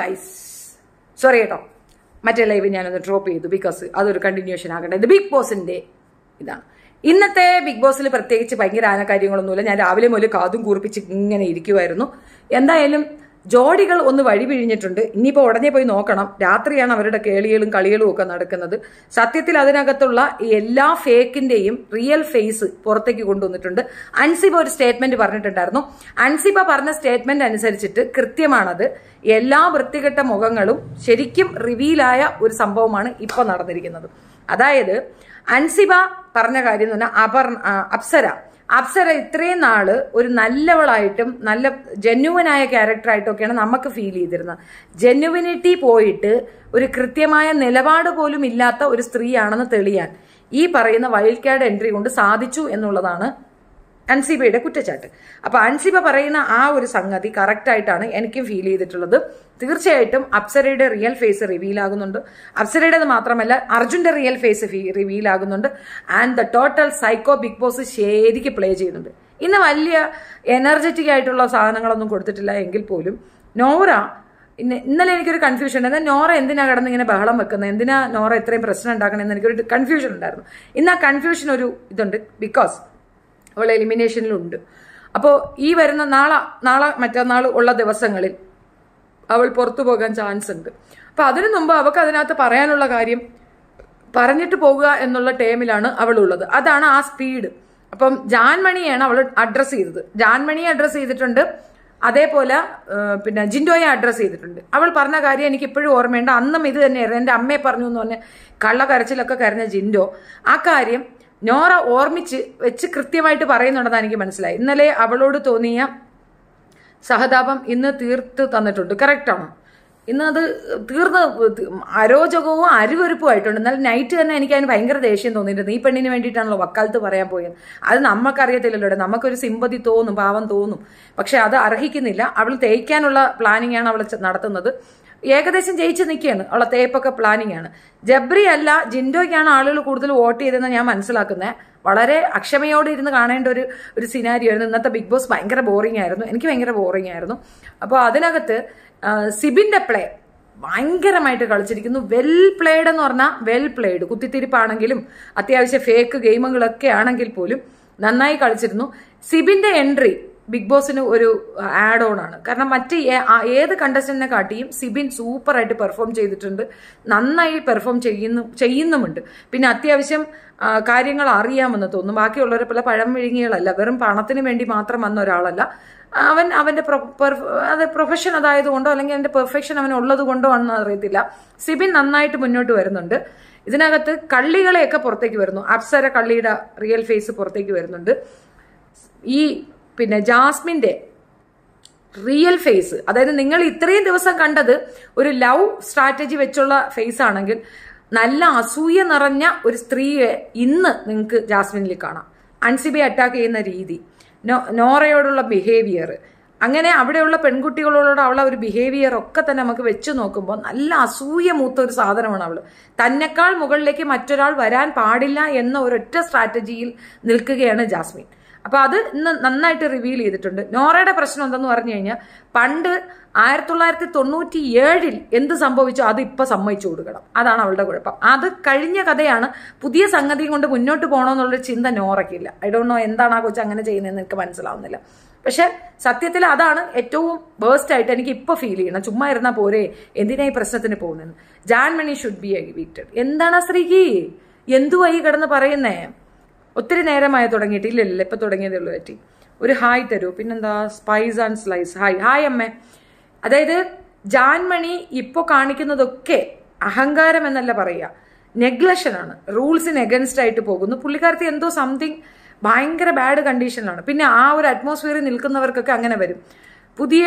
guys sorry കേട്ടോ മറ്റേ live ഞാനൊന്ന് ഡ്രോപ്പ് ചെയ്തു ബിക്കോസ് അതൊരു കണ്ടിന്യൂഷൻ ആകട്ടെ ഇത് ബിഗ് ബോസിന്റെ ഇതാണ് ഇന്നത്തെ ബിഗ് ബോസിൽ പ്രത്യേകിച്ച് ഭയങ്കര ആന കാര്യങ്ങളൊന്നുമില്ല ഞാൻ രാവിലെ മുതൽ കാതും കൂർപ്പിച്ച് ഇങ്ങനെ ഇരിക്കുമായിരുന്നു എന്തായാലും ജോഡികൾ ഒന്ന് വഴിപിഴിഞ്ഞിട്ടുണ്ട് ഇനിയിപ്പോൾ ഉടനെ പോയി നോക്കണം രാത്രിയാണ് അവരുടെ കേളികളും കളികളും ഒക്കെ നടക്കുന്നത് സത്യത്തിൽ അതിനകത്തുള്ള എല്ലാ ഫേക്കിന്റെയും റിയൽ ഫേസ് പുറത്തേക്ക് കൊണ്ടുവന്നിട്ടുണ്ട് അൻസിബ ഒരു സ്റ്റേറ്റ്മെന്റ് പറഞ്ഞിട്ടുണ്ടായിരുന്നു അൻസിബ പറഞ്ഞ സ്റ്റേറ്റ്മെന്റ് അനുസരിച്ചിട്ട് കൃത്യമാണത് എല്ലാ വൃത്തികെട്ട മുഖങ്ങളും ശരിക്കും റിവീലായ ഒരു സംഭവമാണ് ഇപ്പോൾ നടന്നിരിക്കുന്നത് അതായത് അൻസിബ പറഞ്ഞ കാര്യം എന്ന് പറഞ്ഞാൽ അപർ അപ്സര അപ്സര ഇത്രയും നാള് ഒരു നല്ലവളായിട്ടും നല്ല ജെന്യുവനായ ക്യാരക്ടറായിട്ടൊക്കെയാണ് നമുക്ക് ഫീൽ ചെയ്തിരുന്നത് ജെന്യുവിനിറ്റി പോയിട്ട് ഒരു കൃത്യമായ നിലപാട് പോലും ഇല്ലാത്ത ഒരു സ്ത്രീയാണെന്ന് തെളിയാൻ ഈ പറയുന്ന വൈൽഡ് കാർഡ് എൻട്രി കൊണ്ട് സാധിച്ചു എന്നുള്ളതാണ് അൻസിബയുടെ കുറ്റച്ചാട്ട് അപ്പൊ അൻസിബ പറയുന്ന ആ ഒരു സംഗതി കറക്റ്റായിട്ടാണ് എനിക്കും ഫീൽ ചെയ്തിട്ടുള്ളത് തീർച്ചയായിട്ടും അപ്സരയുടെ റിയൽ ഫേസ് റിവീൽ ആകുന്നുണ്ട് അപ്സരയുടേത് മാത്രമല്ല അർജുന്റെ റിയൽ ഫേസ് റിവീൽ ആകുന്നുണ്ട് and the total psycho Big Boss ശരിക്ക് പ്ലേ ചെയ്യുന്നുണ്ട് ഇന്ന് വലിയ എനർജറ്റിക് ആയിട്ടുള്ള സാധനങ്ങളൊന്നും കൊടുത്തിട്ടില്ല എങ്കിൽ പോലും നോറ ഇന്നലെ എനിക്കൊരു കൺഫ്യൂഷൻ ഉണ്ടായിരുന്നു നോറ എന്തിനാ കിടന്ന് ഇങ്ങനെ ബഹളം വെക്കുന്നത് എന്തിനാ നോറ ഇത്രയും പ്രശ്നം എന്ന് എനിക്കൊരു കൺഫ്യൂഷൻ ഉണ്ടായിരുന്നു ഇന്ന് ആ കൺഫ്യൂഷൻ ഒരു ഇതുണ്ട് ബിക്കോസ് അവൾ എലിമിനേഷനിലുണ്ട് അപ്പോൾ ഈ വരുന്ന നാളെ നാളെ മറ്റന്നാൾ ഉള്ള ദിവസങ്ങളിൽ അവൾ പുറത്തു പോകാൻ ചാൻസ് ഉണ്ട് അപ്പൊ അതിനു മുമ്പ് അവൾക്ക് അതിനകത്ത് പറയാനുള്ള കാര്യം പറഞ്ഞിട്ട് പോകുക എന്നുള്ള ടേമിലാണ് അവൾ ഉള്ളത് അതാണ് ആ സ്പീഡ് അപ്പം ജാൻമണിയാണ് അവൾ അഡ്രസ്സ് ചെയ്തത് ജാൻമണിയെ അഡ്രസ്സ് ചെയ്തിട്ടുണ്ട് അതേപോലെ പിന്നെ ജിൻഡോയെ അഡ്രസ്സ് ചെയ്തിട്ടുണ്ട് അവൾ പറഞ്ഞ കാര്യം എനിക്ക് ഇപ്പോഴും ഓർമ്മയുണ്ട് അന്നും ഇത് തന്നെയായിരുന്നു എൻ്റെ അമ്മയെ പറഞ്ഞു എന്ന് പറഞ്ഞ കള്ള കരച്ചിലൊക്കെ കരഞ്ഞ ജിൻഡോ ആ കാര്യം നോറ ഓർമ്മിച്ച് വെച്ച് കൃത്യമായിട്ട് പറയുന്നുണ്ടെന്നാണ് എനിക്ക് മനസ്സിലായി ഇന്നലെ അവളോട് തോന്നിയ സഹതാപം ഇന്ന് തീർത്ത് തന്നിട്ടുണ്ട് കറക്റ്റാണ് ഇന്ന് അത് തീർന്ന് അരോചകവും ആയിട്ടുണ്ട് എന്നാൽ നൈറ്റ് തന്നെ എനിക്ക് അതിന് ഭയങ്കര ദേഷ്യം തോന്നിയിട്ടുണ്ട് ഈ പെണ്ണിന് വേണ്ടിയിട്ടാണല്ലോ വക്കാലത്ത് പറയാൻ പോയത് അത് നമുക്കറിയത്തില്ലല്ലോ നമുക്കൊരു സിമ്പതി തോന്നും പാവം തോന്നും പക്ഷെ അത് അർഹിക്കുന്നില്ല അവൾ തേക്കാനുള്ള പ്ലാനിങ്ങാണ് അവൾ നടത്തുന്നത് ഏകദേശം ജയിച്ച് നിൽക്കുകയാണ് ഉള്ള തേപ്പൊക്കെ പ്ലാനിങ് ആണ് ജബ്രി അല്ല ജിൻഡോയ്ക്കാണ് ആളുകൾ കൂടുതൽ വോട്ട് ചെയ്തതെന്ന് ഞാൻ മനസ്സിലാക്കുന്നത് വളരെ അക്ഷമയോടെ ഇരുന്ന് കാണേണ്ട ഒരു ഒരു സിനാരിയോ ആയിരുന്നു ഇന്നത്തെ ബിഗ് ബോസ് ഭയങ്കര ബോറിംഗ് ആയിരുന്നു എനിക്ക് ഭയങ്കര ബോറിംഗ് ആയിരുന്നു അപ്പോൾ അതിനകത്ത് സിബിൻ്റെ പ്ലേ ഭയങ്കരമായിട്ട് കളിച്ചിരിക്കുന്നു വെൽ പ്ലേഡ് എന്ന് പറഞ്ഞാൽ വെൽ പ്ലേഡ് കുത്തിത്തിരിപ്പാണെങ്കിലും അത്യാവശ്യം ഫേക്ക് ഗെയിമുകളൊക്കെ ആണെങ്കിൽ പോലും നന്നായി കളിച്ചിരുന്നു സിബിൻ്റെ എൻട്രി ബിഗ് ബോസിന് ഒരു ആഡ് ഓൺ ആണ് കാരണം മറ്റ് ഏത് കണ്ടസ്റ്റന്റിനെ കാട്ടിയും സിബിൻ സൂപ്പറായിട്ട് പെർഫോം ചെയ്തിട്ടുണ്ട് നന്നായി പെർഫോം ചെയ്യുന്നു ചെയ്യുന്നുമുണ്ട് പിന്നെ അത്യാവശ്യം കാര്യങ്ങൾ അറിയാമെന്ന് തോന്നും ബാക്കിയുള്ളവരെ പോലെ പഴം വിഴുങ്ങികളല്ല വെറും പണത്തിന് വേണ്ടി മാത്രം വന്ന ഒരാളല്ല അവൻ അവന്റെ അത് പ്രൊഫഷൻ അതായതുകൊണ്ടോ അല്ലെങ്കിൽ അവന്റെ പെർഫെക്ഷൻ അവൻ ഉള്ളത് കൊണ്ടോ ആണെന്ന് അറിയത്തില്ല സിബിൻ നന്നായിട്ട് മുന്നോട്ട് വരുന്നുണ്ട് ഇതിനകത്ത് കള്ളികളെയൊക്കെ പുറത്തേക്ക് വരുന്നു അപ്സര കള്ളിയുടെ റിയൽ ഫേസ് പുറത്തേക്ക് വരുന്നുണ്ട് ഈ പിന്നെ ജാസ്മിന്റെ റിയൽ ഫേസ് അതായത് നിങ്ങൾ ഇത്രയും ദിവസം കണ്ടത് ഒരു ലവ് സ്ട്രാറ്റജി വെച്ചുള്ള ഫേസ് ആണെങ്കിൽ നല്ല അസൂയ നിറഞ്ഞ ഒരു സ്ത്രീയെ ഇന്ന് നിങ്ങൾക്ക് ജാസ്മിനിൽ കാണാം അൻസിബി അറ്റാക്ക് ചെയ്യുന്ന രീതി നോറയോടുള്ള ബിഹേവിയർ അങ്ങനെ അവിടെയുള്ള പെൺകുട്ടികളോട് അവളെ ഒരു ബിഹേവിയർ ഒക്കെ തന്നെ നമുക്ക് വെച്ച് നോക്കുമ്പോൾ നല്ല അസൂയ മൂത്ത ഒരു സാധനമാണ് അവൾ തന്നെക്കാൾ മുകളിലേക്ക് മറ്റൊരാൾ വരാൻ പാടില്ല എന്ന ഒരൊറ്റ സ്ട്രാറ്റജിയിൽ നിൽക്കുകയാണ് ജാസ്മിൻ അപ്പോൾ അത് ഇന്ന് നന്നായിട്ട് റിവീൽ ചെയ്തിട്ടുണ്ട് നോറയുടെ പ്രശ്നം എന്തെന്ന് പറഞ്ഞു കഴിഞ്ഞാൽ പണ്ട് ആയിരത്തി തൊള്ളായിരത്തി തൊണ്ണൂറ്റി ഏഴിൽ എന്ത് സംഭവിച്ചോ അത് ഇപ്പൊ സമ്മതിച്ചു കൊടുക്കണം അതാണ് അവളുടെ കുഴപ്പം അത് കഴിഞ്ഞ കഥയാണ് പുതിയ സംഗതി കൊണ്ട് മുന്നോട്ട് പോകണമെന്നുള്ളൊരു ചിന്ത നോറയ്ക്കില്ല ഐ ഡോണ്ട് നോ എന്താണ് ആ കൊച്ചു അങ്ങനെ ചെയ്യുന്നതെന്ന് എനിക്ക് മനസ്സിലാവുന്നില്ല പക്ഷെ സത്യത്തിൽ അതാണ് ഏറ്റവും വേസ്റ്റ് ആയിട്ട് എനിക്ക് ഇപ്പൊ ഫീൽ ചെയ്യണം ചുമ്മാ ഇരുന്നാൽ പോരെ എന്തിനാ ഈ പ്രശ്നത്തിന് പോകുന്നത് ജാൻമണി ഷുഡ് ബി എവിക്റ്റഡ് എന്താണ് ശ്രീകി സ്ത്രീക്ക് എന്തുവായി കിടന്ന് പറയുന്നേ ഒത്തിരി നേരമായി തുടങ്ങിയിട്ട് ഇല്ലല്ലോ ഇപ്പം തുടങ്ങിയതേ ഉള്ളൂ പറ്റി ഒരു ഹായ് തരൂ പിന്നെന്താ spice and slice hi hi അമ്മേ അതായത് ജാൻമണി ഇപ്പോൾ കാണിക്കുന്നതൊക്കെ അഹങ്കാരം എന്നല്ല പറയുക നെഗ്ലഷനാണ് റൂൾസിന് എഗൻസ്റ്റ് ആയിട്ട് പോകുന്നു പുള്ളിക്കാർക്ക് എന്തോ സംതിങ് ഭയങ്കര ബാഡ് കണ്ടീഷനിലാണ് പിന്നെ ആ ഒരു അറ്റ്മോസ്ഫിയറിൽ നിൽക്കുന്നവർക്കൊക്കെ അങ്ങനെ വരും പുതിയ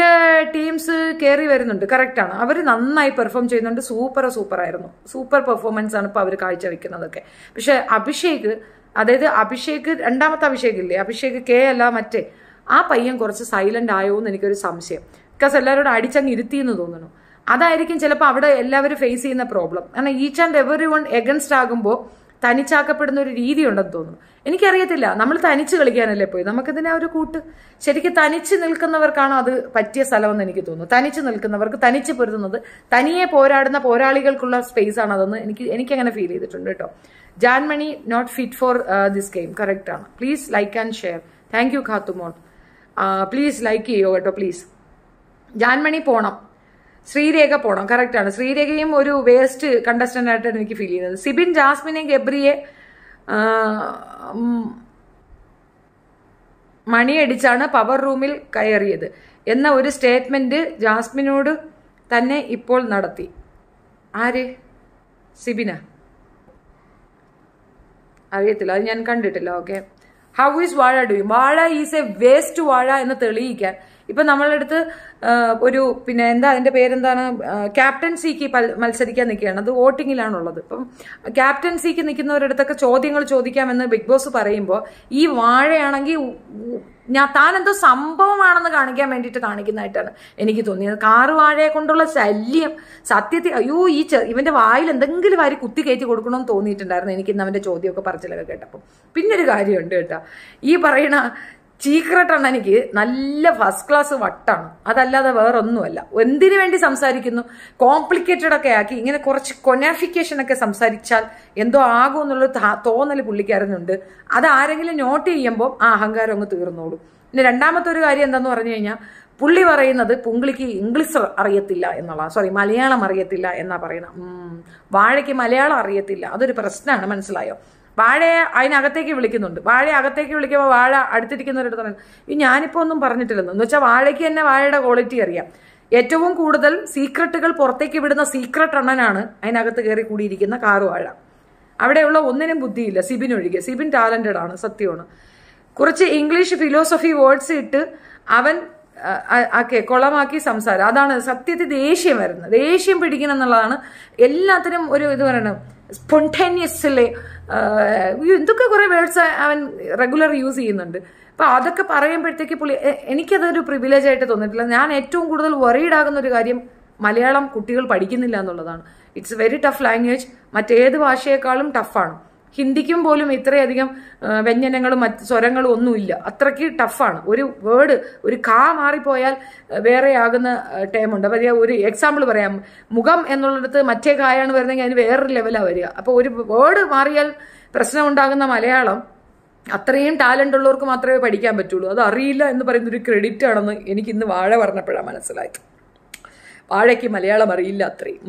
ടീംസ് കയറി വരുന്നുണ്ട് കറക്റ്റാണ് അവർ നന്നായി പെർഫോം ചെയ്യുന്നുണ്ട് സൂപ്പർ സൂപ്പർ ആയിരുന്നു സൂപ്പർ പെർഫോമൻസ് ആണ് ഇപ്പോൾ അവർ കാഴ്ചവെക്കുന്നതൊക്കെ പക്ഷേ അഭിഷേക് അതായത് അഭിഷേക് രണ്ടാമത്തെ അഭിഷേക് ഇല്ലേ അഭിഷേക് കെ അല്ല മറ്റേ ആ പയ്യൻ കുറച്ച് സൈലന്റ് ആയോ എന്ന് എനിക്കൊരു സംശയം ബിക്കോസ് എല്ലാവരോടും അടിച്ചങ്ങ് ഇരുത്തി എന്ന് തോന്നുന്നു അതായിരിക്കും ചിലപ്പോൾ അവിടെ എല്ലാവരും ഫേസ് ചെയ്യുന്ന പ്രോബ്ലം കാരണം each and every one against ആകുമ്പോൾ തനിച്ചാക്കപ്പെടുന്ന ഒരു രീതി ഉണ്ടെന്ന് തോന്നുന്നു എനിക്കറിയത്തില്ല നമ്മൾ തനിച്ച് കളിക്കാനല്ലേ പോയി നമുക്കിതിനെ ഒരു കൂട്ട് ശരിക്കും തനിച്ച് നിൽക്കുന്നവർക്കാണോ അത് പറ്റിയ സ്ഥലമെന്ന് എനിക്ക് തോന്നുന്നു തനിച്ച് നിൽക്കുന്നവർക്ക് തനിച്ച് പൊരുതുന്നത് തനിയെ പോരാടുന്ന പോരാളികൾക്കുള്ള സ്പേസ് ആണ് അതെന്ന് എനിക്ക് എനിക്കങ്ങനെ ഫീൽ ചെയ്തിട്ടുണ്ട് കേട്ടോ Jaanmoni not fit for this game correct ആണ് please like and share thank you Khathumol please like ചെയ്യോ കേട്ടോ പ്ലീസ് ജാൻമണി പോണം ശ്രീരേഖ പോണം കറക്റ്റ് ആണ് ശ്രീരേഖയും ഒരു വേസ്റ്റ് കണ്ടസ്റ്റന്റ് ആയിട്ടാണ് എനിക്ക് ഫീൽ ചെയ്യുന്നത് സിബിൻ ജാസ്മിനെ ഗബ്രിയെ മണിയടിച്ചാണ് പവർ റൂമിൽ കയറിയത് എന്ന ഒരു സ്റ്റേറ്റ്മെന്റ് ജാസ്മിനോട് തന്നെ ഇപ്പോൾ നടത്തി ആര് സിബിനാ അറിയത്തില്ല അത് ഞാൻ കണ്ടിട്ടില്ല okay how is vaazha doing vaazha is a waste വാഴ എന്ന് തെളിയിക്കാൻ ഇപ്പം നമ്മളുടെ അടുത്ത് ഒരു പിന്നെ എന്താ അതിൻ്റെ പേരെന്താണ് ക്യാപ്റ്റൻസിക്ക് മത്സരിക്കാൻ നിൽക്കുകയാണ് അത് വോട്ടിങ്ങിലാണുള്ളത് ഇപ്പം ക്യാപ്റ്റൻസിക്ക് നിൽക്കുന്നവരടുത്തൊക്കെ ചോദ്യങ്ങൾ ചോദിക്കാമെന്ന് ബിഗ് ബോസ് പറയുമ്പോൾ ഈ വാഴയാണെങ്കിൽ ഞാൻ താൻ എന്തോ സംഭവമാണെന്ന് കാണിക്കാൻ വേണ്ടിയിട്ട് കാണിക്കുന്നതായിട്ടാണ് എനിക്ക് തോന്നിയത് കാറുവാഴയെ കൊണ്ടുള്ള ശല്യം സത്യത്തിൽ അയ്യോ ഈ ഇവന്റെ വായിൽ എന്തെങ്കിലും വാരി കുത്തി കയറ്റി കൊടുക്കണമെന്ന് തോന്നിയിട്ടുണ്ടായിരുന്നു എനിക്ക് ഇന്ന് അവന്റെ ചോദ്യമൊക്കെ പറച്ചിലൊക്കെ കേട്ടപ്പോൾ പിന്നെ ഒരു കാര്യമുണ്ട് കേട്ടോ ഈ പറയണ സീക്രട്ടാണ് എനിക്ക് നല്ല ഫസ്റ്റ് ക്ലാസ് വട്ടാണ് അതല്ലാതെ വേറൊന്നുമല്ല എന്തിനു വേണ്ടി സംസാരിക്കുന്നു കോംപ്ലിക്കേറ്റഡ് ഒക്കെ ആക്കി ഇങ്ങനെ കുറച്ച് കൊനാഫിക്കേഷൻ ഒക്കെ സംസാരിച്ചാൽ എന്തോ ആകും എന്നുള്ള തോന്നൽ പുള്ളിക്കാരനുണ്ട് അത് ആരെങ്കിലും നോട്ട് ചെയ്യുമ്പോൾ ആ അഹങ്കാരം അങ്ങ് തീർന്നോളൂ പിന്നെ രണ്ടാമത്തെ ഒരു കാര്യം എന്താന്ന് പറഞ്ഞു കഴിഞ്ഞാൽ പുള്ളി പറയുന്നത് പുങ്കിളിക്ക് ഇംഗ്ലീഷ് അറിയത്തില്ല എന്നുള്ള സോറി മലയാളം അറിയത്തില്ല എന്നാ പറയുന്നത് വാഴയ്ക്ക് മലയാളം അറിയത്തില്ല അതൊരു പ്രശ്നമാണ് മനസ്സിലായോ വാഴയെ അതിനകത്തേക്ക് വിളിക്കുന്നുണ്ട് വാഴയെ അകത്തേക്ക് വിളിക്കുമ്പോൾ വാഴ അടുത്തിരിക്കുന്നവരോട് പറയുന്നത് ഈ ഞാനിപ്പോൾ ഒന്നും പറഞ്ഞിട്ടില്ലെന്ന് വെച്ചാൽ വാഴയ്ക്ക് തന്നെ വാഴയുടെ ക്വാളിറ്റി അറിയാം ഏറ്റവും കൂടുതൽ സീക്രട്ടുകൾ പുറത്തേക്ക് വിടുന്ന സീക്രട്ട് എണ്ണനാണ് അതിനകത്ത് കയറി കൂടിയിരിക്കുന്ന കാറുവാഴ അവിടെയുള്ള ഒന്നിനും ബുദ്ധിയില്ല സിബിൻ ഒഴികെ സിബിൻ ടാലന്റഡ് ആണ് സത്യമാണ് കുറച്ച് ഇംഗ്ലീഷ് ഫിലോസഫി വേർഡ്സ് ഇട്ട് അവൻ ഓക്കെ കുളമാക്കി സംസാരം അതാണ് സത്യത്തിൽ ദേഷ്യം വരുന്നത് ദേഷ്യം പിടിക്കണം എന്നുള്ളതാണ് എല്ലാത്തിനും ഒരു ഇത് പറയണം സ്പോണ്ടേനിയസില് എന്തൊക്കെ കുറേ വേർഡ്സ് അവൻ റെഗുലർ യൂസ് ചെയ്യുന്നുണ്ട് അപ്പോൾ അതൊക്കെ പറയുമ്പോഴത്തേക്ക് പുള്ളി എനിക്കതൊരു പ്രിവിലേജ് ആയിട്ട് തോന്നിയിട്ടില്ല ഞാൻ ഏറ്റവും കൂടുതൽ വറീഡാകുന്ന ആകുന്ന ഒരു കാര്യം മലയാളം കുട്ടികൾ പഠിക്കുന്നില്ല എന്നുള്ളതാണ് ഇറ്റ്സ് വെരി ടഫ് ലാംഗ്വേജ് മറ്റേത് ഭാഷയെക്കാളും ടഫാണ് ഹിന്ദിക്കും പോലും ഇത്രയധികം വ്യഞ്ജനങ്ങളും മറ്റ് സ്വരങ്ങളും ഒന്നുമില്ല അത്രയ്ക്ക് ടഫാണ് ഒരു വേർഡ് ഒരു കാ മാറിപ്പോയാൽ വേറെയാകുന്ന ടൈമുണ്ട് അപ്പം ഒരു എക്സാമ്പിൾ പറയാം മുഖം എന്നുള്ളിടത്ത് മറ്റേ കായാണ് വരുന്നെങ്കിൽ അതിന് വേറൊരു ലെവലാണ് വരിക അപ്പോൾ ഒരു വേർഡ് മാറിയാൽ പ്രശ്നമുണ്ടാകുന്ന മലയാളം അത്രയും ടാലൻ്റ് ഉള്ളവർക്ക് മാത്രമേ പഠിക്കാൻ പറ്റുള്ളൂ അത് അറിയില്ല എന്ന് പറയുന്ന ഒരു ക്രെഡിറ്റ് ആണെന്ന് എനിക്ക് ഇന്ന് വാഴ പറഞ്ഞപ്പോഴാണ് മനസ്സിലായത് വാഴയ്ക്ക് മലയാളം അറിയില്ല അത്രയും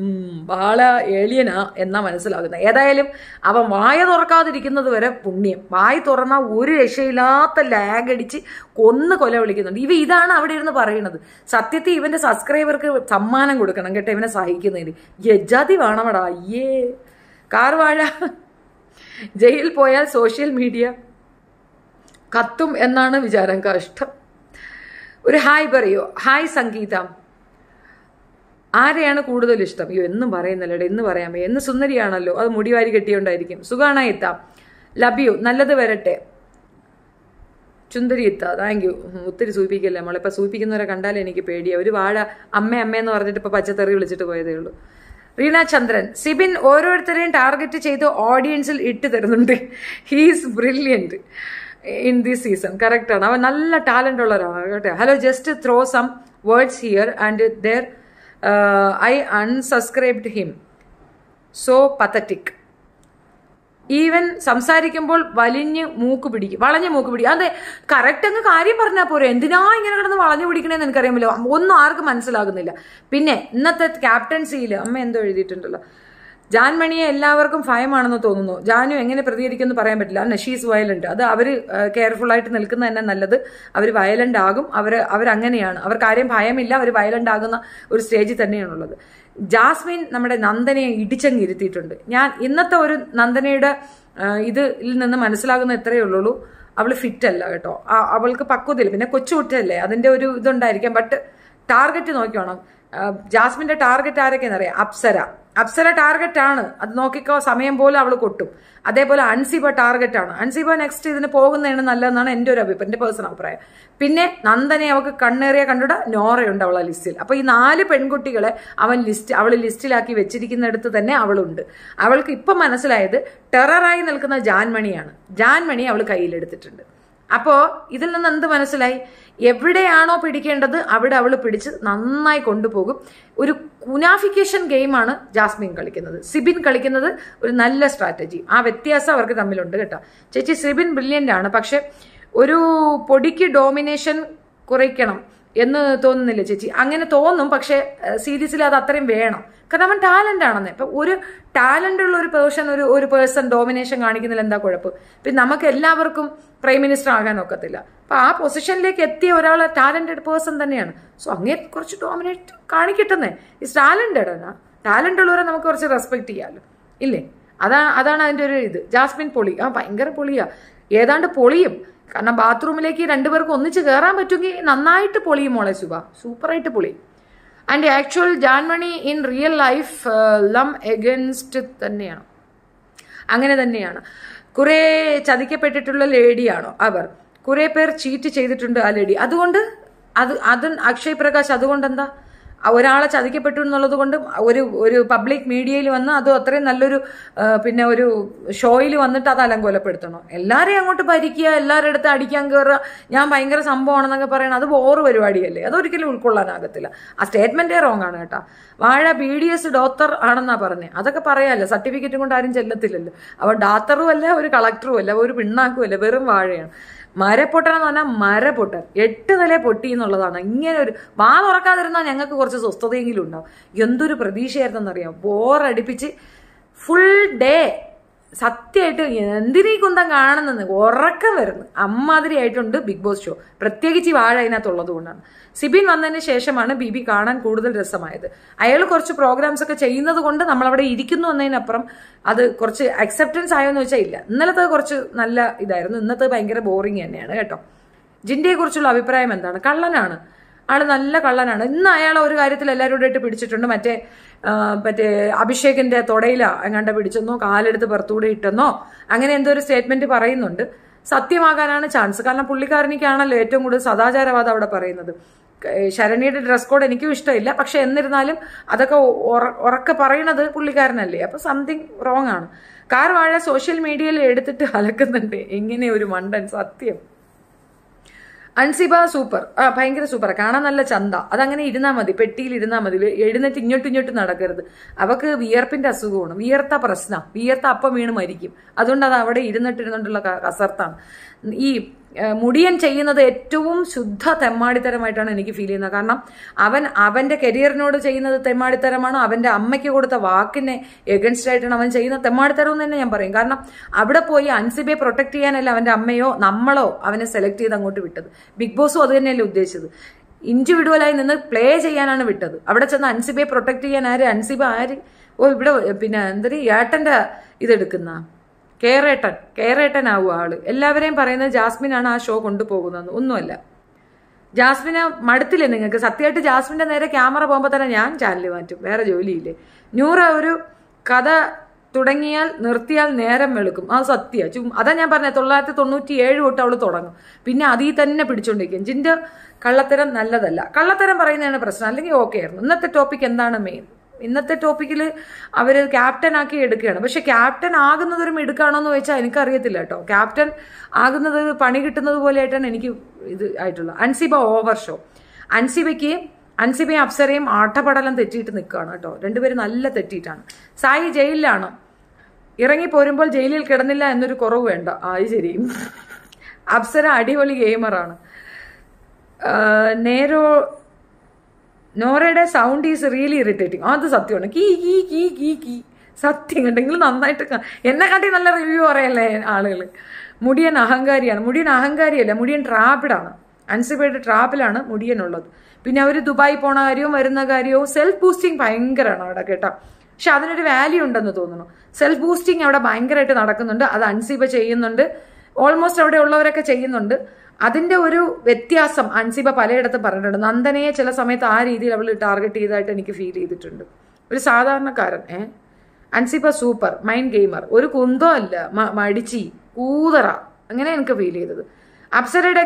വാള ഏളിയനാ എന്നാ മനസ്സിലാകുന്നത് ഏതായാലും അവൻ വായ തുറക്കാതിരിക്കുന്നത് വരെ പുണ്യം വായ തുറന്നാൽ ഒരു രക്ഷയില്ലാത്ത ലാഗ് അടിച്ച് കൊന്ന് കൊല വിളിക്കുന്നുണ്ട് ഇവ ഇതാണ് അവിടെ ഇരുന്ന് പറയുന്നത് സത്യത്തിൽ ഇവന്റെ സബ്സ്ക്രൈബർക്ക് സമ്മാനം കൊടുക്കണം കേട്ടോ ഇവനെ സഹിക്കുന്നതിന് യജാതി വേണമടാ അയ്യേ കാർവാഴ ജയിൽ പോയാൽ സോഷ്യൽ മീഡിയ കത്തും എന്നാണ് വിചാരം കഷ്ടം ഒരു ഹായ് പറയോ ഹായ് സംഗീതം ആരെയാണ് കൂടുതൽ ഇഷ്ടം അയ്യോ എന്നും പറയുന്നല്ലോടെ എന്ന് പറയാമേ എന്ന് സുന്ദരിയാണല്ലോ അത് മുടിവാരി കെട്ടിയോണ്ടായിരിക്കും സുഖാണ എത്താം ലവ് യു നല്ലത് വരട്ടെ ചുന്ദരി എത്താം താങ്ക് യു ഒത്തിരി സൂചിപ്പിക്കല്ലേ നമ്മളിപ്പോൾ സൂചിപ്പിക്കുന്നവരെ കണ്ടാലേ എനിക്ക് പേടിയാ ഒരു വാഴ അമ്മ അമ്മയെന്ന് പറഞ്ഞിട്ട് ഇപ്പോൾ പച്ചത്തെറി വിളിച്ചിട്ട് പോയതേ ഉള്ളൂ റീന ചന്ദ്രൻ സിബിൻ ഓരോരുത്തരെയും ടാർഗറ്റ് ചെയ്ത് ഓഡിയൻസിൽ ഇട്ട് തരുന്നുണ്ട് he's brilliant in the season ആണ് അവൻ നല്ല ടാലൻ്റ് ഉള്ള ഒരാളാണ് കേട്ടോ hello just throw some words here and there I unsubscribed him so pathetic even സംസാരിക്കുമ്പോൾ വലിഞ്ഞ് മൂക്ക് പിടിക്കും വളഞ്ഞ് മൂക്ക് പിടിക്കും അതെ കറക്റ്റ് അങ്ങ് കാര്യം പറഞ്ഞാൽ പോരെ എന്തിനാ ഇങ്ങനെ കിടന്ന് വളഞ്ഞു പിടിക്കണേന്ന് എനിക്കറിയാമല്ലോ ഒന്നും ആർക്കും മനസ്സിലാകുന്നില്ല പിന്നെ ഇന്നത്തെ ക്യാപ്റ്റൻസിയിൽ അമ്മ എന്തോ എഴുതിയിട്ടുണ്ടല്ലോ ജാൻമണിയെ എല്ലാവർക്കും ഭയമാണെന്ന് തോന്നുന്നു ജാനു എങ്ങനെ പ്രതികരിക്കുമെന്ന് പറയാൻ പറ്റില്ല നഷീസ് വയലന്റ് അത് അവർ കെയർഫുൾ ആയിട്ട് നിൽക്കുന്ന തന്നെ നല്ലത് അവർ വയലന്റ് ആകും അവർ അവരങ്ങനെയാണ് അവർക്ക് ആരെയും ഭയമില്ല അവർ വയലന്റ് ആകുന്ന ഒരു സ്റ്റേജിൽ തന്നെയാണുള്ളത് ജാസ്മിൻ നമ്മുടെ നന്ദനയെ ഇരുത്തിയിട്ടുണ്ട് ഞാൻ ഇന്നത്തെ ഒരു നന്ദനയുടെ ഇതിൽ നിന്ന് മനസ്സിലാകുന്ന ഇത്രയേ ഉള്ളൂ അവൾ ഫിറ്റ് അല്ല കേട്ടോ അവൾക്ക് പക്വതയില്ല പിന്നെ കൊച്ചുകുട്ടിയല്ലേ അതിന്റെ ഒരു ഇതുണ്ടായിരിക്കാം ബട്ട് ടാർഗറ്റ് നോക്കിക്കോണം ജാസ്മിന്റെ ടാർഗറ്റ് ആരൊക്കെയെന്ന് അറിയാം അപ്സര അപ്സര ടാർഗറ്റ് ആണ് അത് നോക്കിക്കോ സമയം പോലും അവൾ കൊട്ടും അതേപോലെ അൺസിബ ടാർഗറ്റ് ആണ് അൺസിബ നെക്സ്റ്റ് ഇതിന് പോകുന്നതാണ് നല്ലതെന്നാണ് എൻ്റെ ഒരു അഭിപ്രായം എന്റെ പേഴ്സണൽ അഭിപ്രായം പിന്നെ നന്ദനെ അവൾക്ക് കണ്ണേറിയ കണ്ടിട നോറയുണ്ട് അവളെ ലിസ്റ്റിൽ അപ്പോൾ ഈ നാല് പെൺകുട്ടികളെ അവൻ ലിസ്റ്റ് അവൾ ലിസ്റ്റിലാക്കി വെച്ചിരിക്കുന്നിടത്ത് തന്നെ അവളുണ്ട് അവൾക്ക് ഇപ്പം മനസ്സിലായത് ടെററായി നിൽക്കുന്ന ജാൻമണിയാണ് ജാൻമണി അവൾ കയ്യിലെടുത്തിട്ടുണ്ട് അപ്പോൾ ഇതിൽ നിന്ന് എന്ത് മനസ്സിലായി എവിടെയാണോ പിടിക്കേണ്ടത് അവിടെ അവൾ പിടിച്ച് നന്നായി കൊണ്ടുപോകും ഒരു കുനാഫിക്കേഷൻ ഗെയിമാണ് ജാസ്മിൻ കളിക്കുന്നത് സിബിൻ കളിക്കുന്നത് ഒരു നല്ല സ്ട്രാറ്റജി ആ വ്യത്യാസം അവർക്ക് തമ്മിലുണ്ട് കേട്ടോ ചേച്ചി സിബിൻ ബ്രില്യൻ്റ് ആണ് പക്ഷെ ഒരു പൊടിക്ക് ഡോമിനേഷൻ കുറയ്ക്കണം എന്ന് തോന്നുന്നില്ല ചേച്ചി അങ്ങനെ തോന്നും പക്ഷേ സീരീസിൽ അത് അത്രയും വേണം കാരണം അവൻ ടാലന്റ് ആണെന്ന് ഇപ്പൊ ഒരു ടാലന്റ് ഉള്ള ഒരു പേഴ്സൺ ഒരു ഒരു പേഴ്സൺ ഡോമിനേഷൻ കാണിക്കുന്നതിൽ എന്താ കുഴപ്പം പിന്നെ നമുക്ക് എല്ലാവർക്കും പ്രൈം മിനിസ്റ്റർ ആകാൻ ഒക്കത്തില്ല അപ്പൊ ആ പൊസിഷനിലേക്ക് എത്തിയ ഒരാൾ ടാലന്റഡ് പേഴ്സൺ തന്നെയാണ് സോ അങ്ങേ കുറച്ച് ഡോമിനേറ്റ് കാണിക്കട്ടെന്നേ ഇസ് ടാലന്റഡ് എന്നാ ടാലന്റ് ഉള്ളവരെ നമുക്ക് കുറച്ച് റെസ്പെക്ട് ചെയ്യാമല്ലോ ഇല്ലേ അതാണ് അതാണ് അതിന്റെ ഒരു ഇത് ജാസ്മിൻ പൊളി ആ ഭയങ്കര പൊളിയാ ഏതാണ്ട് പൊളിയും കാരണം ബാത്റൂമിലേക്ക് രണ്ടുപേർക്ക് ഒന്നിച്ച് കയറാൻ പറ്റുമെങ്കിൽ നന്നായിട്ട് പൊളിയും മോളെ ശുഭ സൂപ്പറായിട്ട് പൊളി and actual Janmoni in real life ലം എഗൻസ്റ്റ് തന്നെയാണ് അങ്ങനെ തന്നെയാണ് കുറേ ചതിക്കപ്പെട്ടിട്ടുള്ള ലേഡിയാണോ അവർ കുറേ പേർ ചീറ്റ് ചെയ്തിട്ടുണ്ട് ആ ലേഡി അതുകൊണ്ട് അത് അത് അക്ഷയ് പ്രകാശ് അതുകൊണ്ട് എന്താ ഒരാളെ ചതിക്കപ്പെട്ടു എന്നുള്ളത് കൊണ്ട് ഒരു ഒരു പബ്ലിക് മീഡിയയിൽ വന്ന് അത് അത്രയും നല്ലൊരു പിന്നെ ഒരു ഷോയിൽ വന്നിട്ട് അത് അലങ്കോലപ്പെടുത്തണം എല്ലാവരെയും അങ്ങോട്ട് ഭരിക്കുക എല്ലാവരുടെ അടുത്ത് അടിക്കാൻ കയറുക ഞാൻ ഭയങ്കര സംഭവമാണെന്നൊക്കെ പറയണം അത് ബോറ് പരിപാടിയല്ലേ അതൊരിക്കലും ഉൾക്കൊള്ളാനാകത്തില്ല ആ സ്റ്റേറ്റ്മെൻറ്റേ റോങ് ആണ് കേട്ടോ വാഴ ബി ഡി എസ് ഡോക്ടർ ആണെന്നാണ് പറഞ്ഞത് അതൊക്കെ പറയാമല്ലോ സർട്ടിഫിക്കറ്റും കൊണ്ട് ആരും ചെല്ലത്തില്ലല്ലോ അവൻ ഡാക്ടറും അല്ല ഒരു കളക്ടറും അല്ല ഒരു പിണ്ണാക്കും അല്ല വെറും വാഴയാണ് മരപ്പൊട്ടൻ എന്ന് പറഞ്ഞാൽ മരപ്പൊട്ടൻ എട്ട് നില പൊട്ടി എന്നുള്ളതാണ് ഇങ്ങനെ ഒരു വാ തുറക്കാതിരുന്നാൽ ഞങ്ങൾക്ക് കുറച്ച് സ്വസ്ഥതയെങ്കിലും ഉണ്ടാവും എന്തൊരു എന്നറിയാം ബോറടിപ്പിച്ച് ഫുൾ ഡേ സത്യമായിട്ട് എന്തിനീ കുന്തം കാണുന്നെന്ന് ഉറക്കം വരുന്നു അമ്മാതിരിയായിട്ടുണ്ട് ബിഗ് ബോസ് ഷോ പ്രത്യേകിച്ച് ഈ വാഴ അതിനകത്തുള്ളത് കൊണ്ടാണ് സിബിൻ വന്നതിന് ശേഷമാണ് ബി ബി കാണാൻ കൂടുതൽ രസമായത് അയാൾ കുറച്ച് പ്രോഗ്രാംസ് ഒക്കെ ചെയ്യുന്നത് കൊണ്ട് നമ്മളവിടെ ഇരിക്കുന്നു എന്നതിനപ്പുറം അത് കുറച്ച് അക്സെപ്റ്റൻസ് ആയോന്ന് വെച്ചാൽ ഇല്ല ഇന്നലത്തെ കുറച്ച് നല്ല ഇതായിരുന്നു ഇന്നത്തെ ഭയങ്കര ബോറിങ് തന്നെയാണ് കേട്ടോ ജിൻഡയെ കുറിച്ചുള്ള അഭിപ്രായം എന്താണ് കള്ളനാണ് ആള് നല്ല കള്ളനാണ് ഇന്ന് അയാൾ ഒരു കാര്യത്തിൽ എല്ലാവരോടും ആയിട്ട് പിടിച്ചിട്ടുണ്ട് മറ്റേ മറ്റേ അഭിഷേകിന്റെ തൊടയില എങ്ങാണ്ട് പിടിച്ചെന്നോ കാലെടുത്ത് പുറത്തുകൂടെ ഇട്ടെന്നോ അങ്ങനെ എന്തോ ഒരു സ്റ്റേറ്റ്മെന്റ് പറയുന്നുണ്ട് സത്യമാകാനാണ് ചാൻസ് കാരണം പുള്ളിക്കാരനിക്കാണല്ലോ ഏറ്റവും കൂടുതൽ സദാചാരവാദം അവിടെ പറയുന്നത് ശരണിയുടെ ഡ്രസ് കോഡ് എനിക്കും ഇഷ്ടമില്ല പക്ഷെ എന്നിരുന്നാലും അതൊക്കെ ഉറക്കെ പറയണത് പുള്ളിക്കാരനല്ലേ അപ്പൊ സംതിങ് റോങ് ആണ് കാർ വാഴ സോഷ്യൽ മീഡിയയിൽ എടുത്തിട്ട് അലക്കുന്നുണ്ട് എങ്ങനെ ഒരു മണ്ടൻ സത്യം അൻസിബ സൂപ്പർ ആ ഭയങ്കര സൂപ്പർ കാണാൻ നല്ല ചന്ത അതങ്ങനെ ഇരുന്നാൽ മതി പെട്ടിയിൽ ഇരുന്നാൽ മതി എഴുന്നേറ്റ് ഇങ്ങോട്ടും ഇങ്ങോട്ടും നടക്കരുത് അവക്ക് വിയർപ്പിന്റെ അസുഖമാണ് വിയർത്ത പ്രശ്നം വിയർത്ത അപ്പം വീണ് മരിക്കും അതുകൊണ്ട് അത് അവിടെ ഇരുന്നിട്ടിരുന്നിട്ടുള്ള കസർത്താണ് ഈ മുടിയൻ ചെയ്യുന്നത് ഏറ്റവും ശുദ്ധ തെമ്മാടിത്തരമായിട്ടാണ് എനിക്ക് ഫീൽ ചെയ്യുന്നത് കാരണം അവൻ അവൻ്റെ കരിയറിനോട് ചെയ്യുന്നത് തെമ്മാടിത്തരമാണ് അവൻ്റെ അമ്മയ്ക്ക് കൊടുത്ത വാക്കിനെ എഗൻസ്റ്റ് ആയിട്ടാണ് അവൻ ചെയ്യുന്ന തെമ്മാടിത്തരം എന്ന് തന്നെ ഞാൻ പറയും കാരണം അവിടെ പോയി അൻസിബയെ പ്രൊട്ടക്ട് ചെയ്യാനല്ല അവൻ്റെ അമ്മയോ നമ്മളോ അവനെ സെലക്ട് ചെയ്ത് അങ്ങോട്ട് വിട്ടത് ബിഗ് ബോസും അത് തന്നെയല്ലേ ഉദ്ദേശിച്ചത് ഇൻഡിവിഡുവലായി നിന്ന് പ്ലേ ചെയ്യാനാണ് വിട്ടത് അവിടെ ചെന്ന് അൻസിബയെ പ്രൊട്ടക്ട് ചെയ്യാൻ ആര് അൻസിബ ആര് ഓ ഇവിടെ പിന്നെ എന്തൊരു ഏട്ടൻ്റെ ഇതെടുക്കുന്ന കേറേട്ടൻ കേറേട്ടൻ ആവും ആള് എല്ലാവരെയും പറയുന്നത് ജാസ്മിനാണ് ആ ഷോ കൊണ്ടുപോകുന്നതെന്ന് ഒന്നുമല്ല ജാസ്മിനെ മടുത്തില്ലേ നിങ്ങൾക്ക് സത്യമായിട്ട് ജാസ്മിൻ്റെ നേരെ ക്യാമറ പോകുമ്പോൾ തന്നെ ഞാൻ ചാനൽ മാറ്റും വേറെ ജോലിയില്ലേ ന്യൂറ ഒരു കഥ തുടങ്ങിയാൽ നിർത്തിയാൽ നേരം വെളുക്കും അത് സത്യ ചും അതാ ഞാൻ പറഞ്ഞത് തൊള്ളായിരത്തി തൊണ്ണൂറ്റി ഏഴ് തൊട്ട് അവൾ തുടങ്ങും പിന്നെ അതിൽ തന്നെ പിടിച്ചോണ്ടിരിക്കും ജിൻ്റെ കള്ളത്തരം നല്ലതല്ല കള്ളത്തരം പറയുന്നതാണ് പ്രശ്നം അല്ലെങ്കിൽ ഓക്കെ ആയിരുന്നു ഇന്നത്തെ ടോപ്പിക് എന്താണ് മെയിൻ ഇന്നത്തെ ടോപ്പിക്കിൽ അവർ ക്യാപ്റ്റൻ ആക്കി എടുക്കുകയാണ് പക്ഷെ ക്യാപ്റ്റൻ ആകുന്നതൊരു ഒരു മിടുക്കാണോ എന്ന് ചോദിച്ചാൽ എനിക്കറിയത്തില്ല കേട്ടോ ക്യാപ്റ്റൻ ആകുന്നത് പണി കിട്ടുന്നത് പോലെയായിട്ടാണ് എനിക്ക് ഇത് ആയിട്ടുള്ളത് അൻസിബ ഓവർ ഷോ അൻസിബയ്ക്ക് അൻസിബയും അപ്സരയും ആട്ടപടലം തെറ്റിയിട്ട് നിൽക്കുകയാണ് കേട്ടോ രണ്ടുപേരും നല്ല തെറ്റിയിട്ടാണ് സായി ജയിലിലാണ് ഇറങ്ങി പോരുമ്പോൾ ജയിലിൽ കിടന്നില്ല എന്നൊരു കുറവ് വേണ്ട അത് ശരി അപ്സര അടിപൊളി ഗെയിമറാണ് നേരോ നോറയുടെ സൗണ്ട് ഈസ് റിയലി ഇറിറ്റേറ്റിംഗ് അത് സത്യമാണ് കീ കീ കീ കീ കീ സത്യം കണ്ടെങ്കിൽ നന്നായിട്ട് എന്നെ കാട്ടി നല്ല റിവ്യൂ പറയല്ലേ ആളുകൾ മുടിയൻ അഹങ്കാരിയാണ് മുടിയൻ അഹങ്കാരിയല്ല മുടിയൻ ട്രാപ്പിഡാണ് അൻസിബയുടെ ട്രാപ്പിലാണ് മുടിയനുള്ളത് പിന്നെ അവർ ദുബായി പോണ കാര്യവും വരുന്ന കാര്യവും സെൽഫ് ബൂസ്റ്റിംഗ് ഭയങ്കരമാണ് അവിടെ കേട്ടോ പക്ഷെ അതിനൊരു വാല്യൂ ഉണ്ടെന്ന് തോന്നുന്നു സെൽഫ് ബൂസ്റ്റിംഗ് അവിടെ ഭയങ്കരമായിട്ട് നടക്കുന്നുണ്ട് അത് അൻസിബ ചെയ്യുന്നുണ്ട് ഓൾമോസ്റ്റ് അവിടെ ഉള്ളവരൊക്കെ ചെയ്യുന്നുണ്ട് അതിന്റെ ഒരു വ്യത്യാസം അൻസിബ പലയിടത്തും പറഞ്ഞിട്ടുണ്ട് നന്ദനയെ ചില സമയത്ത് ആ രീതിയിൽ അവൾ ടാർഗറ്റ് ചെയ്തതായിട്ട് എനിക്ക് ഫീൽ ചെയ്തിട്ടുണ്ട് ഒരു സാധാരണക്കാരൻ ഏഹ് അൻസിബ സൂപ്പർ മൈൻഡ് ഗെയിമർ ഒരു കുന്തോ അല്ല മടിച്ചി കൂതറ അങ്ങനെ എനിക്ക് ഫീൽ ചെയ്തത് അപ്സരയുടെ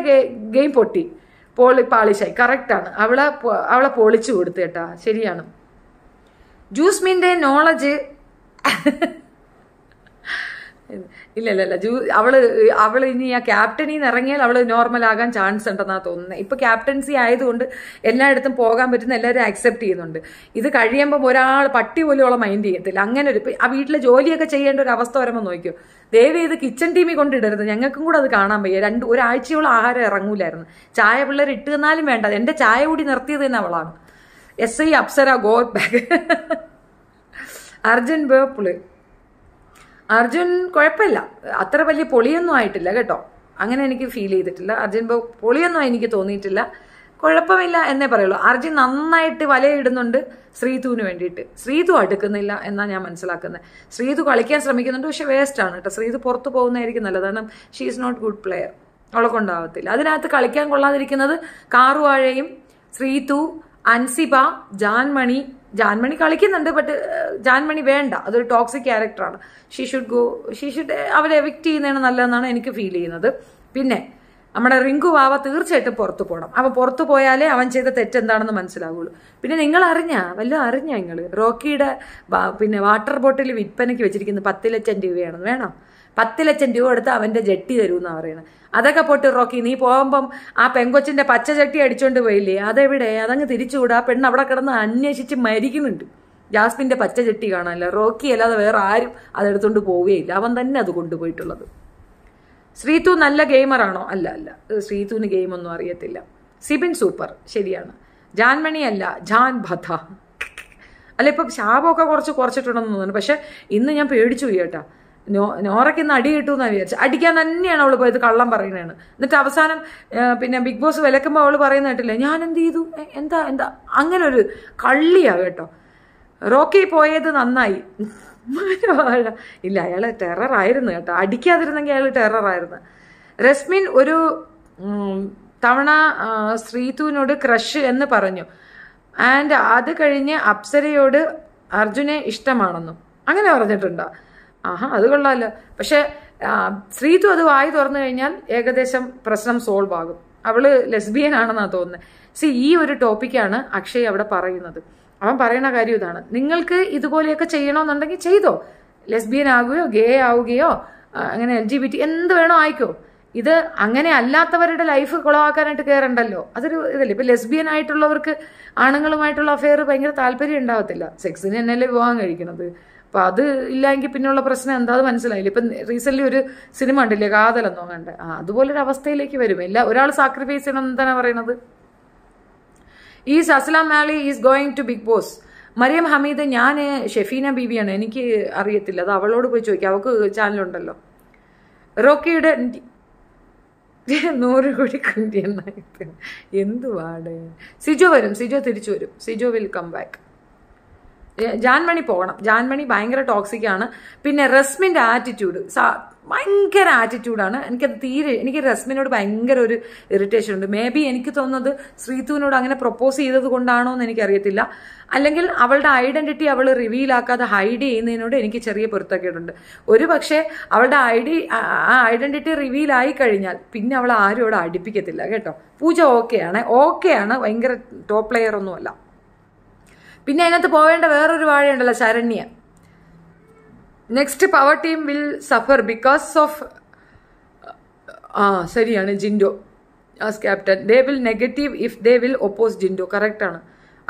ഗെയിം പൊട്ടി പോളി പാളിഷായി കറക്റ്റാണ് അവളെ അവളെ പൊളിച്ചു കൊടുത്തു കേട്ടാ ശരിയാണ് ജൂസ്മിൻ്റെ നോളജ് ഇല്ലല്ല ഇല്ല ജൂ അവള് അവൾ ഇനി ആ ക്യാപ്റ്റനിൽ നിന്ന് ഇറങ്ങിയാൽ അവൾ നോർമൽ ആകാൻ ചാൻസ് ഉണ്ടെന്നാ തോന്നുന്നത് ഇപ്പൊ ക്യാപ്റ്റൻസി ആയതുകൊണ്ട് എല്ലായിടത്തും പോകാൻ പറ്റുന്ന എല്ലാവരും അക്സെപ്റ്റ് ചെയ്യുന്നുണ്ട് ഇത് കഴിയുമ്പോൾ ഒരാൾ പട്ടി പോലും അവളെ മൈൻഡ് ചെയ്യത്തില്ല അങ്ങനെ ഒരു ആ വീട്ടിലെ ജോലിയൊക്കെ ചെയ്യേണ്ട ഒരു അവസ്ഥ വരുമ്പോൾ നോക്കിയോ ദയവ് ഇത് കിച്ചൺ ടീമിൽ കൊണ്ടിടരുത് ഞങ്ങൾക്കും കൂടെ അത് കാണാൻ വയ്യ രണ്ട് ഒരാഴ്ചയോളം ആഹാരം ഇറങ്ങൂലായിരുന്നു ചായ പിള്ളേർ ഇട്ട് തന്നാലും വേണ്ട എൻ്റെ ചായ കൂടി നിർത്തിയത് തന്നെ അവളാണ് yes I Apsara go back Arjun ബേപ്പിള് അർജുൻ കുഴപ്പമില്ല അത്ര വലിയ പൊളിയൊന്നും ആയിട്ടില്ല കേട്ടോ അങ്ങനെ എനിക്ക് ഫീൽ ചെയ്തിട്ടില്ല അർജുൻ പൊളിയൊന്നും എനിക്ക് തോന്നിയിട്ടില്ല കുഴപ്പമില്ല എന്നേ പറയുള്ളൂ അർജുൻ നന്നായിട്ട് വലയിടുന്നുണ്ട് ശ്രീതുവിന് വേണ്ടിയിട്ട് ശ്രീതു അടുക്കുന്നില്ല എന്നാണ് ഞാൻ മനസ്സിലാക്കുന്നത് ശ്രീതു കളിക്കാൻ ശ്രമിക്കുന്നുണ്ട് പക്ഷെ വേസ്റ്റ് ആണ് കേട്ടോ ശ്രീതു പുറത്തു പോകുന്നതായിരിക്കും നല്ലത് കാരണം she is not good player അവളെ കൊണ്ടാവത്തില്ല അതിനകത്ത് കളിക്കാൻ കൊള്ളാതിരിക്കുന്നത് കാറുവാഴയും ശ്രീതു അൻസിബ ജാൻമണി ജാൻമണി കളിക്കുന്നുണ്ട് ബട്ട് ജാൻമണി വേണ്ട അതൊരു ടോക്സിക് ക്യാരക്ടറാണ് she should go she should അവരെ എവിക്റ്റ് ചെയ്യുന്നതാണ് നല്ലതെന്നാണ് എനിക്ക് ഫീൽ ചെയ്യുന്നത് പിന്നെ നമ്മുടെ റിങ്കു വാവ തീർച്ചയായിട്ടും പുറത്തു പോകണം അവൻ പുറത്തു പോയാലേ അവൻ ചെയ്ത തെറ്റെന്താണെന്ന് മനസ്സിലാവുള്ളൂ പിന്നെ നിങ്ങൾ അറിഞ്ഞ വല്ല അറിഞ്ഞ നിങ്ങൾ റോക്കിയുടെ പിന്നെ വാട്ടർ ബോട്ടിൽ വിൽപ്പനയ്ക്ക് വെച്ചിരിക്കുന്നത് പത്ത് ലക്ഷം രൂപയാണെന്ന് വേണം പത്ത് ലക്ഷം രൂപ എടുത്ത് അവൻ്റെ ജട്ടി എന്നാണ് പറയുന്നത് അതൊക്കെ പൊട്ടി റോക്കി നീ പോകുമ്പം ആ പെങ്കൊച്ചിൻ്റെ പച്ച ചട്ടി അടിച്ചോണ്ട് പോയില്ലേ അതെവിടെ അതങ്ങ് തിരിച്ചുകൂടാ ആ പെണ്ണ് അവിടെ കിടന്ന് അന്വേഷിച്ച് മരിക്കുന്നുണ്ട് ജാസ്മിൻ്റെ പച്ച ചട്ടി കാണാനില്ല റോക്കി അല്ലാതെ വേറെ ആരും അതെടുത്തുകൊണ്ട് പോവുകയില്ല അവൻ തന്നെ അത് കൊണ്ടുപോയിട്ടുള്ളത് ശ്രീതു നല്ല ഗെയിമറാണോ അല്ല അല്ല ശ്രീതുവിന് ഗെയിമൊന്നും അറിയത്തില്ല സിബിൻ സൂപ്പർ ശരിയാണ് ജാൻമണി അല്ല ജാൻ ഭഥ അല്ല ഇപ്പം ശാപമൊക്കെ കുറച്ച് കുറച്ചിട്ടുണ്ടെന്ന് തോന്നുന്നു പക്ഷെ ഇന്ന് ഞാൻ പേടിച്ചു കേട്ടാ നോ നോറയ്ക്ക് ഇന്ന് അടി കിട്ടും എന്നാണ് വിചാരിച്ചത് അടിക്കാൻ തന്നെയാണ് അവൾ പോയത് കള്ളം പറയുന്നതാണ് എന്നിട്ട് അവസാനം പിന്നെ ബിഗ് ബോസ് വിലക്കുമ്പോൾ അവൾ പറയുന്ന കേട്ടില്ല ഞാൻ എന്ത് ചെയ്തു എന്താ എന്താ അങ്ങനെ ഒരു കള്ളിയാണ് കേട്ടോ റോക്കി പോയത് നന്നായി ഇല്ല അയാൾ ടെററായിരുന്നു കേട്ടോ അടിക്കാതിരുന്നെങ്കിൽ അയാൾ ടെററായിരുന്നു രസ്മിൻ ഒരു തവണ ശ്രീതുവിനോട് ക്രഷ് എന്ന് പറഞ്ഞു ആൻഡ് അത് കഴിഞ്ഞ് അപ്സരയോട് അർജുനെ ഇഷ്ടമാണെന്നും അങ്ങനെ പറഞ്ഞിട്ടുണ്ടോ ആഹാ അത് കൊള്ളാല്ല പക്ഷെ ശ്രീതു അത് വായി തുറന്നു കഴിഞ്ഞാൽ ഏകദേശം പ്രശ്നം സോൾവ് ആകും അവള് ലെസ്ബിയൻ ആണെന്നാണ് തോന്നുന്നത് സി ഈ ഒരു ടോപ്പിക്കാണ് അക്ഷയ് അവിടെ പറയുന്നത് അവൻ പറയുന്ന കാര്യം ഇതാണ് നിങ്ങൾക്ക് ഇതുപോലെയൊക്കെ ചെയ്യണമെന്നുണ്ടെങ്കിൽ ചെയ്തോ ലെസ്ബിയൻ ആകുകയോ ഗേ ആവുകയോ അങ്ങനെ എൽ ജി ബി ടി എന്ത് വേണോ ആയിക്കോ ഇത് അങ്ങനെ അല്ലാത്തവരുടെ ലൈഫ് കുളവാക്കാനായിട്ട് കയറണ്ടല്ലോ അതൊരു ഇതല്ലേ ഇപ്പൊ ലെസ്ബിയൻ ആയിട്ടുള്ളവർക്ക് ആണുങ്ങളുമായിട്ടുള്ള അഫെയർ ഭയങ്കര താല്പര്യം ഉണ്ടാവത്തില്ല സെക്സിന് തന്നെയല്ലേ വിവാഹം കഴിക്കുന്നത് അപ്പൊ അത് ഇല്ലെങ്കിൽ പിന്നെയുള്ള പ്രശ്നം എന്താ അത് മനസ്സിലായില്ല ഇപ്പം റീസെൻ്റ്ലി ഒരു സിനിമ ഉണ്ടല്ലേ കാതലെന്നോ കണ്ട് ആ അതുപോലൊരു അവസ്ഥയിലേക്ക് വരും എല്ലാ ഒരാൾ സാക്രിഫൈസ് ചെയ്യണം എന്താണ് പറയണത് ഈ അസ്ലാം മാളി is going to Bigg Boss Mariyam Hameed ഞാൻ ഷെഫീന ബീവിയാണ് എനിക്ക് അറിയത്തില്ല അത് അവളോട് പോയി ചോദിക്കാം അവൾക്ക് ചാനലുണ്ടല്ലോ റോക്കിയുടെ നൂറ് കോടി കുണ്ടി എന്തുവാട് സിജോ വരും സിജോ തിരിച്ചു വരും Sijo will come back Janmoni പോകണം ജാൻമണി ഭയങ്കര ടോക്സിക് ആണ് പിന്നെ റസ്മിന്റെ ആറ്റിറ്റ്യൂഡ് ഭയങ്കര ആറ്റിറ്റ്യൂഡാണ് എനിക്കത് തീരെ എനിക്ക് റസ്മിനോട് ഭയങ്കര ഒരു ഇറിറ്റേഷൻ ഉണ്ട് മേ ബി എനിക്ക് തോന്നുന്നത് ശ്രീതുവിനോട് അങ്ങനെ പ്രപ്പോസ് ചെയ്തത് കൊണ്ടാണോ എന്ന് എനിക്കറിയത്തില്ല അല്ലെങ്കിൽ അവളുടെ ഐഡന്റിറ്റി അവൾ റിവീൽ ആക്കാതെ ഹൈഡ് ചെയ്യുന്നതിനോട് എനിക്ക് ചെറിയ പൊരുത്തക്കേടുണ്ട് ഒരു പക്ഷേ അവളുടെ ഐഡി ആ ഐഡന്റിറ്റി റിവീൽ ആയി കഴിഞ്ഞാൽ പിന്നെ അവൾ ആരും അവിടെ അടുപ്പിക്കത്തില്ല കേട്ടോ പൂജ ഓക്കെയാണ് ഓക്കെയാണ് ഭയങ്കര ടോപ്പ് പ്ലെയർ ഒന്നുമല്ല പിന്നെ അതിനകത്ത് പോവേണ്ട വേറൊരു വാഴയുണ്ടല്ലോ Saranya next power team will suffer because of ആ ശരിയാണ് Jinto as captain they will negative if they will oppose Jinto കറക്റ്റാണ്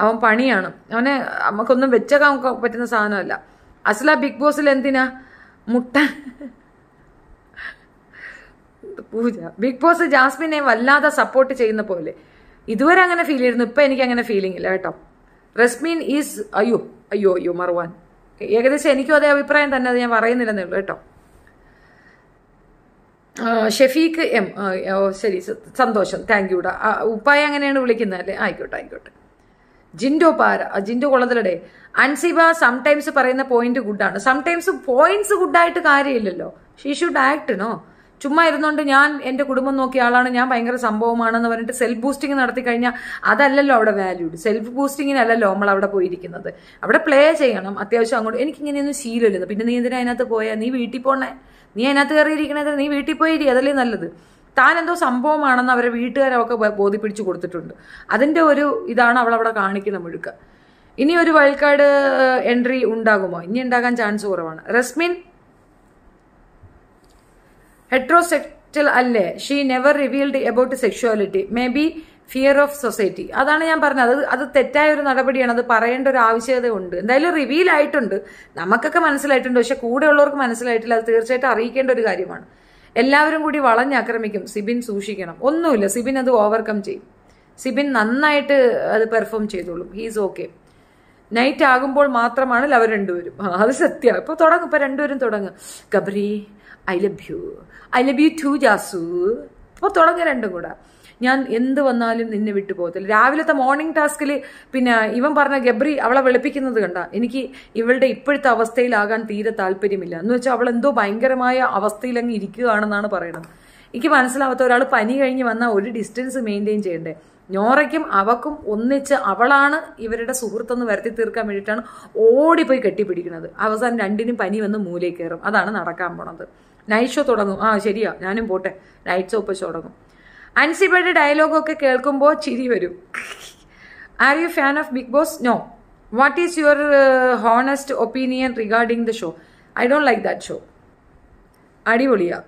അവൻ പണിയാണ് അവനെ നമുക്കൊന്നും വെച്ചേക്കാൻ പറ്റുന്ന സാധനമല്ല അസല ബിഗ് ബോസിൽ എന്തിനാ മുട്ട പൂജ ബിഗ് ബോസ് ജാസ്മിനെ വല്ലാതെ സപ്പോർട്ട് ചെയ്യുന്ന പോലെ ഇതുവരെ അങ്ങനെ ഫീൽ ചെയ്യുന്നു ഇപ്പം എനിക്ക് അങ്ങനെ ഫീലിംഗ് ഇല്ല കേട്ടോ റസ്മീൻ ഈസ് അയ്യോ അയ്യോ അയ്യോ മറുവാൻ ഏകദേശം എനിക്കും അതേ അഭിപ്രായം തന്നെ അത് ഞാൻ പറയുന്നില്ലെന്നേ ഉള്ളൂ കേട്ടോ ഷെഫീഖ് എം ഓ ശരി സന്തോഷം താങ്ക് ഡാ ഉപ്പായ അങ്ങനെയാണ് വിളിക്കുന്നത് അല്ലേ ആയിക്കോട്ടെ ആയിക്കോട്ടെ ജിൻഡോ പാര ജിൻഡോ കൊള്ളതിലടെ അൻസിബ സംടൈംസ് പറയുന്ന പോയിന്റ് ഗുഡാണ് സംടൈംസ് പോയിന്റ്സ് ഗുഡായിട്ട് കാര്യമില്ലല്ലോ ഷീ ഷുഡ് ആക്ട് നോ ചുമ്മാ ഇരുന്നുകൊണ്ട് ഞാൻ എൻ്റെ കുടുംബം നോക്കിയ ആളാണ് ഞാൻ ഭയങ്കര സംഭവമാണെന്ന് പറഞ്ഞിട്ട് സെൽഫ് ബൂസ്റ്റിംഗ് നടത്തി കഴിഞ്ഞാൽ അതല്ലല്ലോ അവിടെ വാല്യൂഡ് സെൽഫ് ബൂസ്റ്റിങ്ങിനല്ലല്ലോ നമ്മൾ അവിടെ പോയിരിക്കുന്നത് അവിടെ പ്ലേ ചെയ്യണം അത്യാവശ്യം അങ്ങോട്ട് എനിക്ക് ഇങ്ങനെയൊന്നും ശീലമില്ലത് പിന്നെ നീ എന്തിനാ അതിനകത്ത് പോയാൽ നീ വീട്ടിൽ പോണേ നീ അതിനകത്ത് കയറിയിരിക്കണേ നീ വീട്ടിൽ പോയിരി അതല്ലേ നല്ലത് താൻ എന്തോ സംഭവമാണെന്ന് അവരെ വീട്ടുകാരൊക്കെ ബോധിപ്പിടിച്ചു കൊടുത്തിട്ടുണ്ട് അതിന്റെ ഒരു ഇതാണ് അവൾ അവിടെ കാണിക്കുന്ന മുഴുക്ക ഇനി ഒരു വൈൽഡ് കാർഡ് എൻട്രി ഉണ്ടാകുമോ ഇനി ഉണ്ടാകാൻ ചാൻസ് കുറവാണ് റസ്മിൻ ഹെട്രോസെക്ച്വൽ അല്ലേ she never revealed about sexuality may be fear of society അതാണ് ഞാൻ പറഞ്ഞത് അത് അത് തെറ്റായ ഒരു നടപടിയാണ് അത് പറയേണ്ട ഒരു ആവശ്യകത ഉണ്ട് എന്തായാലും റിവീൽ ആയിട്ടുണ്ട് നമുക്കൊക്കെ മനസ്സിലായിട്ടുണ്ട് പക്ഷെ കൂടെ ഉള്ളവർക്ക് മനസ്സിലായിട്ടില്ല അത് തീർച്ചയായിട്ടും അറിയിക്കേണ്ട ഒരു കാര്യമാണ് എല്ലാവരും കൂടി വളഞ്ഞാക്രമിക്കും സിബിൻ സൂക്ഷിക്കണം ഒന്നുമില്ല സിബിൻ അത് ഓവർകം ചെയ്യും സിബിൻ നന്നായിട്ട് അത് പെർഫോം ചെയ്തോളും ഹീസ് ഓക്കെ നൈറ്റ് ആകുമ്പോൾ മാത്രമാണ് അവർ രണ്ടുപേരും അത് സത്യമാണ് ഇപ്പൊ തുടങ്ങും ഇപ്പൊ രണ്ടുപേരും തുടങ്ങും Gabri I love you I love you too Jasu അപ്പോൾ തുടങ്ങുക രണ്ടും കൂടെ ഞാൻ എന്ത് വന്നാലും നിന്നെ വിട്ടു പോകത്തില്ല രാവിലത്തെ മോർണിംഗ് ടാസ്കിൽ പിന്നെ ഇവൻ പറഞ്ഞ ഗബ്രി അവളെ വെളുപ്പിക്കുന്നത് കണ്ട എനിക്ക് ഇവളുടെ ഇപ്പോഴത്തെ അവസ്ഥയിലാകാൻ തീരെ താല്പര്യമില്ല എന്ന് വെച്ചാൽ അവൾ എന്തോ ഭയങ്കരമായ അവസ്ഥയിലങ്ങ് ഇരിക്കുകയാണെന്നാണ് പറയുന്നത് എനിക്ക് മനസ്സിലാവാത്ത ഒരാൾ പനി കഴിഞ്ഞ് വന്നാൽ ഒരു ഡിസ്റ്റൻസ് മെയിൻറ്റെയിൻ ചെയ്യണ്ടേ ഞോറയ്ക്കും അവക്കും ഒന്നിച്ച് അവളാണ് ഇവരുടെ സുഹൃത്തൊന്ന് വരുത്തി തീർക്കാൻ വേണ്ടിയിട്ടാണ് ഓടിപ്പോയി കെട്ടിപ്പിടിക്കുന്നത് അവസാനം രണ്ടിനും പനി വന്ന് മൂലയിൽ കയറും അതാണ് നടക്കാൻ പോണത് നൈറ്റ് ഷോ തുടങ്ങും ആ ശരിയാ ഞാനും പോട്ടെ നൈറ്റ് ഷോ ഇപ്പോൾ തുടങ്ങും അൻസിബയുടെ ഡയലോഗൊക്കെ കേൾക്കുമ്പോൾ ചിരി വരും are you fan of Bigg Boss no what is your honest opinion regarding the show I don't like that show അടിപൊളിയാ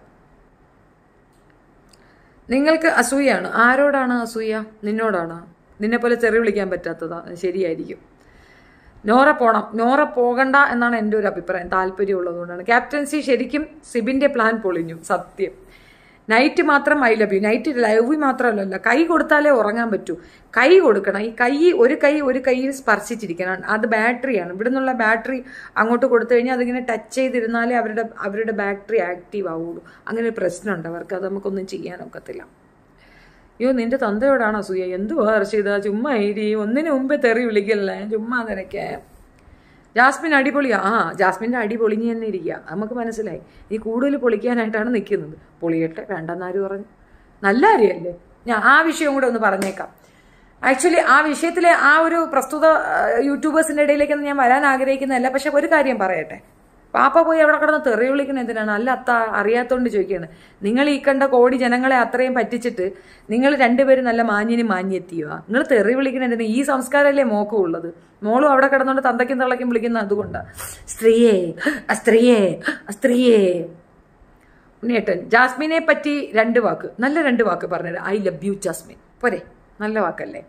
നിങ്ങൾക്ക് അസൂയാണ് ആരോടാണ് അസൂയ നിന്നോടാണ് നിന്നെപ്പോലെ ചെറിയ വിളിക്കാൻ പറ്റാത്തതാ ശരിയായിരിക്കും നോറ പോണം നോറ പോകണ്ട എന്നാണ് എൻ്റെ ഒരു അഭിപ്രായം ഉള്ളതുകൊണ്ടാണ് ക്യാപ്റ്റൻസി ശരിക്കും സിബിൻ്റെ പ്ലാൻ പൊളിഞ്ഞു സത്യം നൈറ്റ് മാത്രം I love you night love മാത്രമല്ല കൈ കൊടുത്താലേ ഉറങ്ങാൻ പറ്റൂ കൈ കൊടുക്കണം ഈ കൈ ഒരു കൈ ഒരു കൈയിൽ സ്പർശിച്ചിരിക്കണം അത് ബാറ്ററിയാണ് ഇവിടെ നിന്നുള്ള ബാറ്ററി അങ്ങോട്ട് കൊടുത്തു കഴിഞ്ഞാൽ അതിങ്ങനെ ടച്ച് ചെയ്തിരുന്നാലേ അവരുടെ അവരുടെ ബാറ്ററി ആക്റ്റീവ് ആവുള്ളൂ അങ്ങനെ ഒരു പ്രശ്നമുണ്ട് അവർക്ക് അത് നമുക്കൊന്നും ചെയ്യാനൊക്കത്തില്ല അയ്യോ നിന്റെ തന്തയോടാണ് അസൂയ എന്തുവാ ഹർഷിത ചുമ്മാ ഇരി ഒന്നിന് മുമ്പേ തെറി വിളിക്കല്ലേ ചുമ്മാ നിനക്ക് ജാസ്മിൻ അടിപൊളിയാ ആ ജാസ്മിൻ്റെ അടി പൊളിഞ്ഞു തന്നെ ഇരിക്കുക നമുക്ക് മനസ്സിലായി ഈ കൂടുതൽ പൊളിക്കാനായിട്ടാണ് നിൽക്കുന്നത് പൊളിയട്ടെ വേണ്ടെന്നാര് പറഞ്ഞു നല്ല കാര്യമല്ലേ ഞാൻ ആ വിഷയം കൂടെ ഒന്ന് പറഞ്ഞേക്കാം ആക്ച്വലി ആ വിഷയത്തിലെ ആ ഒരു പ്രസ്തുത യൂട്യൂബേഴ്സിൻ്റെ ഇടയിലേക്കൊന്നും ഞാൻ വരാൻ ആഗ്രഹിക്കുന്നതല്ല പക്ഷെ ഒരു കാര്യം പറയട്ടെ പാപ്പ പോയി അവിടെ കിടന്ന് തെറി വിളിക്കുന്നത് എന്തിനാണ് അല്ല അത്ത അറിയാത്തോണ്ട് ചോദിക്കുകയാണ് നിങ്ങൾ ഈ കണ്ട കോടി ജനങ്ങളെ അത്രയും പറ്റിച്ചിട്ട് നിങ്ങൾ രണ്ടുപേരും നല്ല മാന്യനും മാന്യെത്തിയോ നിങ്ങൾ തെറി വിളിക്കുന്നത് എന്തിനാ ഈ സംസ്കാരമല്ലേ മോക്കും ഉള്ളത് മോളും അവിടെ കിടന്നുകൊണ്ട് തന്തയ്ക്കും തള്ളയ്ക്കും വിളിക്കുന്ന അതുകൊണ്ടാണ് സ്ത്രീയെ സ്ത്രീയെ സ്ത്രീയെ ഉണ്ണിയേട്ടൻ ജാസ്മിനെ പറ്റി രണ്ട് വാക്ക് നല്ല രണ്ട് വാക്ക് പറഞ്ഞത് ഐ ലവ് യു ജാസ്മിൻ പോരെ നല്ല വാക്കല്ലേ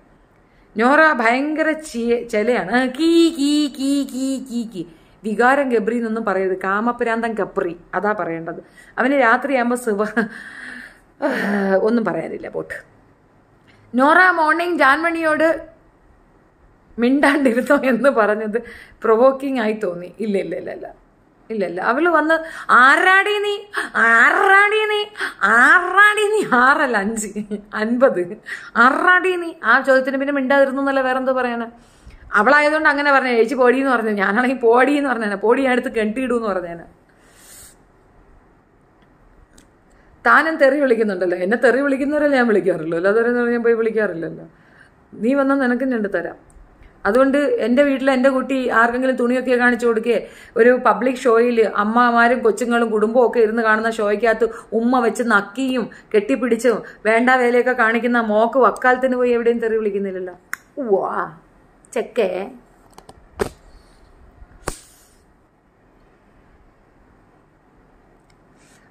നോറ ഭയങ്കര ചിയ ചിലയാണ് കീ കീ കീ കീ കീ കീ വികാരം ഗബ്രി എന്നൊന്നും പറയരുത് കാമപ്രാന്തം കപ്രി അതാ പറയേണ്ടത് അവന് രാത്രിയാകുമ്പോൾ സുവ ഒന്നും പറയാനില്ല പോട്ട് നോറ മോർണിംഗ് ജാൻമണിയോട് മിണ്ടാണ്ടിരുന്നോ എന്ന് പറഞ്ഞത് പ്രൊവോക്കിംഗ് ആയി തോന്നി ഇല്ല ഇല്ല ഇല്ല ഇല്ല ഇല്ല ഇല്ല അവള് വന്ന് ആറാടി നീ ആറാടി നീ ആറാടി നീ ആറല്ല അഞ്ച് അൻപത് ആറാടി നീ ആ ചോദ്യത്തിന് പിന്നെ മിണ്ടാതിരുന്നല്ല വേറെന്തോ പറയാനാ അവളായതുകൊണ്ട് അങ്ങനെ പറഞ്ഞു ചേച്ചി പോടി എന്ന് പറഞ്ഞു ഞാനാണെങ്കിൽ പോടി എന്ന് പറഞ്ഞേനെ പോടി അടുത്ത് എന്ന് പറഞ്ഞേനെ താനും തെറി വിളിക്കുന്നുണ്ടല്ലോ എന്നെ തെറി വിളിക്കുന്നവരല്ലേ ഞാൻ വിളിക്കാറുള്ളൂ അല്ലാതെ ഞാൻ പോയി വിളിക്കാറില്ലല്ലോ നീ വന്നാൽ നിനക്കും ഞാൻ തരാം അതുകൊണ്ട് എൻ്റെ വീട്ടിൽ എൻ്റെ കുട്ടി ആർക്കെങ്കിലും തുണിയൊക്കെ കാണിച്ചു കൊടുക്കേ ഒരു പബ്ലിക് ഷോയിൽ അമ്മമാരും കൊച്ചുങ്ങളും കുടുംബവും ഒക്കെ ഇരുന്ന് കാണുന്ന ഷോയ്ക്കകത്ത് ഉമ്മ വെച്ച് നക്കിയും കെട്ടിപ്പിടിച്ചും വേണ്ട വേലയൊക്കെ കാണിക്കുന്ന മോക്ക് വക്കാലത്തിന് പോയി എവിടെയും തെറി വിളിക്കുന്നില്ലല്ലോ വാ ചെക്കേ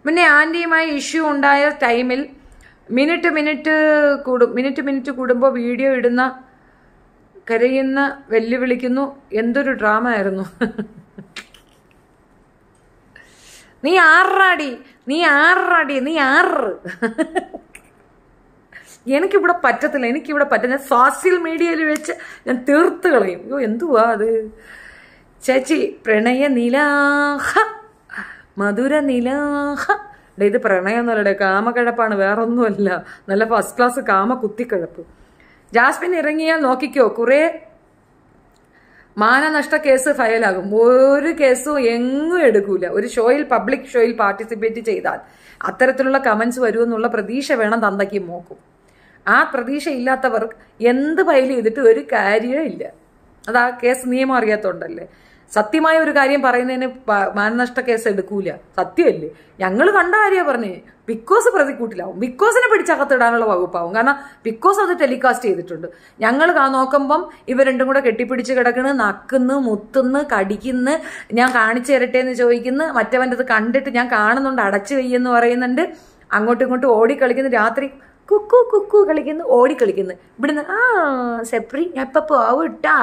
പിന്നെ ആൻറ്റിയുമായി ഇഷ്യൂ ഉണ്ടായ ടൈമിൽ മിനിറ്റ് മിനിറ്റ് കൂടും മിനിറ്റ് മിനിറ്റ് കൂടുമ്പോൾ വീഡിയോ ഇടുന്ന കരയുന്ന വെല്ലുവിളിക്കുന്നു എന്തൊരു ഡ്രാമ ആയിരുന്നു നീ ആറടി നീ ആറടി നീ ആറ് എനിക്കിവിടെ പറ്റത്തില്ല എനിക്കിവിടെ പറ്റില്ല ഞാൻ സോഷ്യൽ മീഡിയയിൽ വെച്ച് ഞാൻ തീർത്ത് കളയും അയ്യോ എന്തുവാ അത് ചേച്ചി പ്രണയ നിലാഹ മധുര നിലാഹ ഡേ ഇത് പ്രണയമൊന്നുമല്ല കാമക്കിഴപ്പാണ് ഒന്നുമല്ല നല്ല ഫസ്റ്റ് ക്ലാസ് കാമ കുത്തിക്കിഴപ്പ് ജാസ്മിൻ ഇറങ്ങിയാൽ നോക്കിക്കോ കുറേ മാനനഷ്ട കേസ് ഫയലാകും ഒരു കേസും എങ്ങും എടുക്കൂല ഒരു ഷോയിൽ പബ്ലിക് ഷോയിൽ പാർട്ടിസിപ്പേറ്റ് ചെയ്താൽ അത്തരത്തിലുള്ള കമന്റ്സ് വരുമെന്നുള്ള പ്രതീക്ഷ വേണം തന്തയ്ക്ക് നോക്കും ആ പ്രതീക്ഷയില്ലാത്തവർ എന്ത് ഫയൽ ചെയ്തിട്ട് ഒരു ഇല്ല അത് ആ കേസ് നിയമം അറിയാത്തതുകൊണ്ടല്ലേ സത്യമായ ഒരു കാര്യം പറയുന്നതിന് മാനനഷ്ട കേസ് എടുക്കൂല സത്യമല്ലേ ഞങ്ങൾ കണ്ട കാര്യമാണ് പറഞ്ഞേ പിക്കോസ് പ്രതിക്കൂട്ടിലാവും പിക്കോസിനെ പിടിച്ചകത്തിടാനുള്ള വകുപ്പാവും കാരണം പിക്കോസ് അത് ടെലികാസ്റ്റ് ചെയ്തിട്ടുണ്ട് ഞങ്ങൾ നോക്കുമ്പം ഇവ രണ്ടും കൂടെ കെട്ടിപ്പിടിച്ച് കിടക്കുന്നു നക്കുന്നു മുത്തുന്നു കടിക്കുന്നു ഞാൻ കാണിച്ചു തരട്ടെ എന്ന് ചോദിക്കുന്നു മറ്റവൻ്റെ അത് കണ്ടിട്ട് ഞാൻ കാണുന്നുണ്ട് അടച്ചു വെയ്യെന്ന് പറയുന്നുണ്ട് അങ്ങോട്ടും ഇങ്ങോട്ടും ഓടിക്കളിക്കുന്നു രാത്രി കുക്കു കുക്കു കളിക്കുന്നു ഓടിക്കളിക്കുന്നു ഇവിടുന്ന് ആ സെപ്രി ഞാൻ ഇപ്പം പോവട്ടാ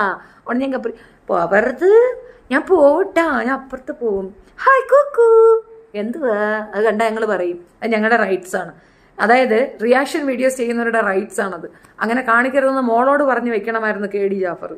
ഉടനെ ഞാൻ കപ്പറി പോവരുത് ഞാൻ പോവട്ടാ ഞാൻ അപ്പുറത്ത് പോവും ഹായ് കുക്കു എന്തുവാ അത് കണ്ട ഞങ്ങൾ പറയും അത് ഞങ്ങളുടെ റൈറ്റ്സ് ആണ് അതായത് റിയാക്ഷൻ വീഡിയോസ് ചെയ്യുന്നവരുടെ റൈറ്റ്സ് ആണത് അങ്ങനെ കാണിക്കരുതെന്ന് മോളോട് പറഞ്ഞു വെക്കണമായിരുന്നു കെ ഡി ജാഫർ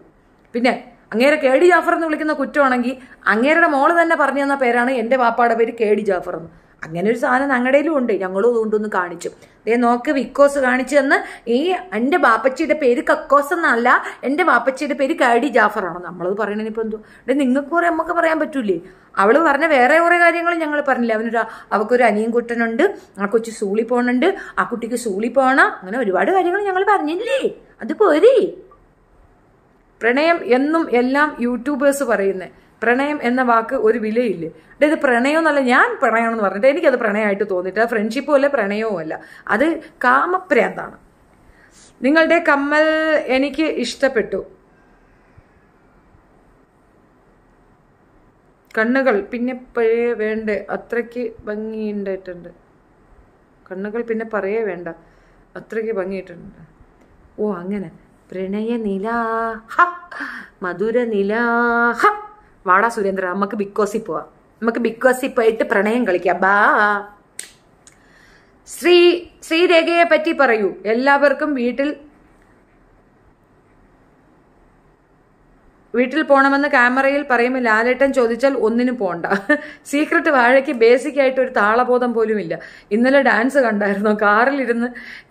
പിന്നെ അങ്ങേരെ കെ ഡി ജാഫർ എന്ന് വിളിക്കുന്ന കുറ്റമാണെങ്കിൽ അങ്ങേരുടെ മോള് തന്നെ പറഞ്ഞു തന്ന പേരാണ് എൻ്റെ വാപ്പാടെ പേര് കെ ഡി ജാഫർ എന്ന് അങ്ങനെ ഒരു സാധനം ഞങ്ങളുടെയിലും ഉണ്ട് ഞങ്ങളും അതുകൊണ്ടൊന്ന് കാണിച്ചു ദേ നോക്ക് വിക്കോസ് കാണിച്ചു തന്ന് ഈ എൻ്റെ ബാപ്പച്ചിയുടെ പേര് കക്കോസ് എന്നല്ല എൻ്റെ ബാപ്പച്ചിയുടെ പേര് കാഡി ജാഫറാണ് നമ്മളത് പറയണതിനിപ്പോൾ എന്തോ ഇവിടെ നിങ്ങൾക്ക് കുറേ നമുക്ക് പറയാൻ പറ്റൂലേ അവൾ പറഞ്ഞ വേറെ കുറേ കാര്യങ്ങളും ഞങ്ങൾ പറഞ്ഞില്ല അവനൊരു അവൾക്കൊരു അനിയൻ കുട്ടനുണ്ട് ആ കൊച്ചു സൂളി പോകണുണ്ട് ആ കുട്ടിക്ക് സൂളി പോകണം അങ്ങനെ ഒരുപാട് കാര്യങ്ങൾ ഞങ്ങൾ പറഞ്ഞില്ലേ അത് പോരി പ്രണയം എന്നും എല്ലാം യൂട്യൂബേഴ്സ് പറയുന്നത് പ്രണയം എന്ന വാക്ക് ഒരു വിലയില്ലേ അതായത് പ്രണയം എന്നല്ല ഞാൻ പ്രണയം എന്ന് പറഞ്ഞിട്ട് എനിക്കത് പ്രണയമായിട്ട് തോന്നിയിട്ട് ഫ്രണ്ട്ഷിപ്പും അല്ല പ്രണയവും അല്ല അത് കാമപ്രാന്താണ് നിങ്ങളുടെ കമ്മൽ എനിക്ക് ഇഷ്ടപ്പെട്ടു കണ്ണുകൾ പിന്നെ പഴയ വേണ്ട അത്രയ്ക്ക് ഭംഗിയുണ്ടായിട്ടുണ്ട് കണ്ണുകൾ പിന്നെ പറയേ വേണ്ട അത്രയ്ക്ക് ഭംഗിയിട്ടുണ്ട് ഓ അങ്ങനെ പ്രണയനില മധുരനില വാടാ സുരേന്ദ്ര നമുക്ക് ബിക്കോസിൽ പോവാം നമുക്ക് ബിക്കോസിൽ പോയിട്ട് പ്രണയം കളിക്കാം ബാ ശ്രീ ശ്രീരേഖയെ പറ്റി പറയൂ എല്ലാവർക്കും വീട്ടിൽ വീട്ടിൽ പോണമെന്ന് ക്യാമറയിൽ പറയുമ്പോൾ ലാലേട്ടൻ ചോദിച്ചാൽ ഒന്നിനും പോണ്ട സീക്രട്ട് വാഴയ്ക്ക് ബേസിക് ആയിട്ട് ഒരു താളബോധം പോലും ഇല്ല ഇന്നലെ ഡാൻസ് കണ്ടായിരുന്നു കാറിൽ ഇരുന്ന്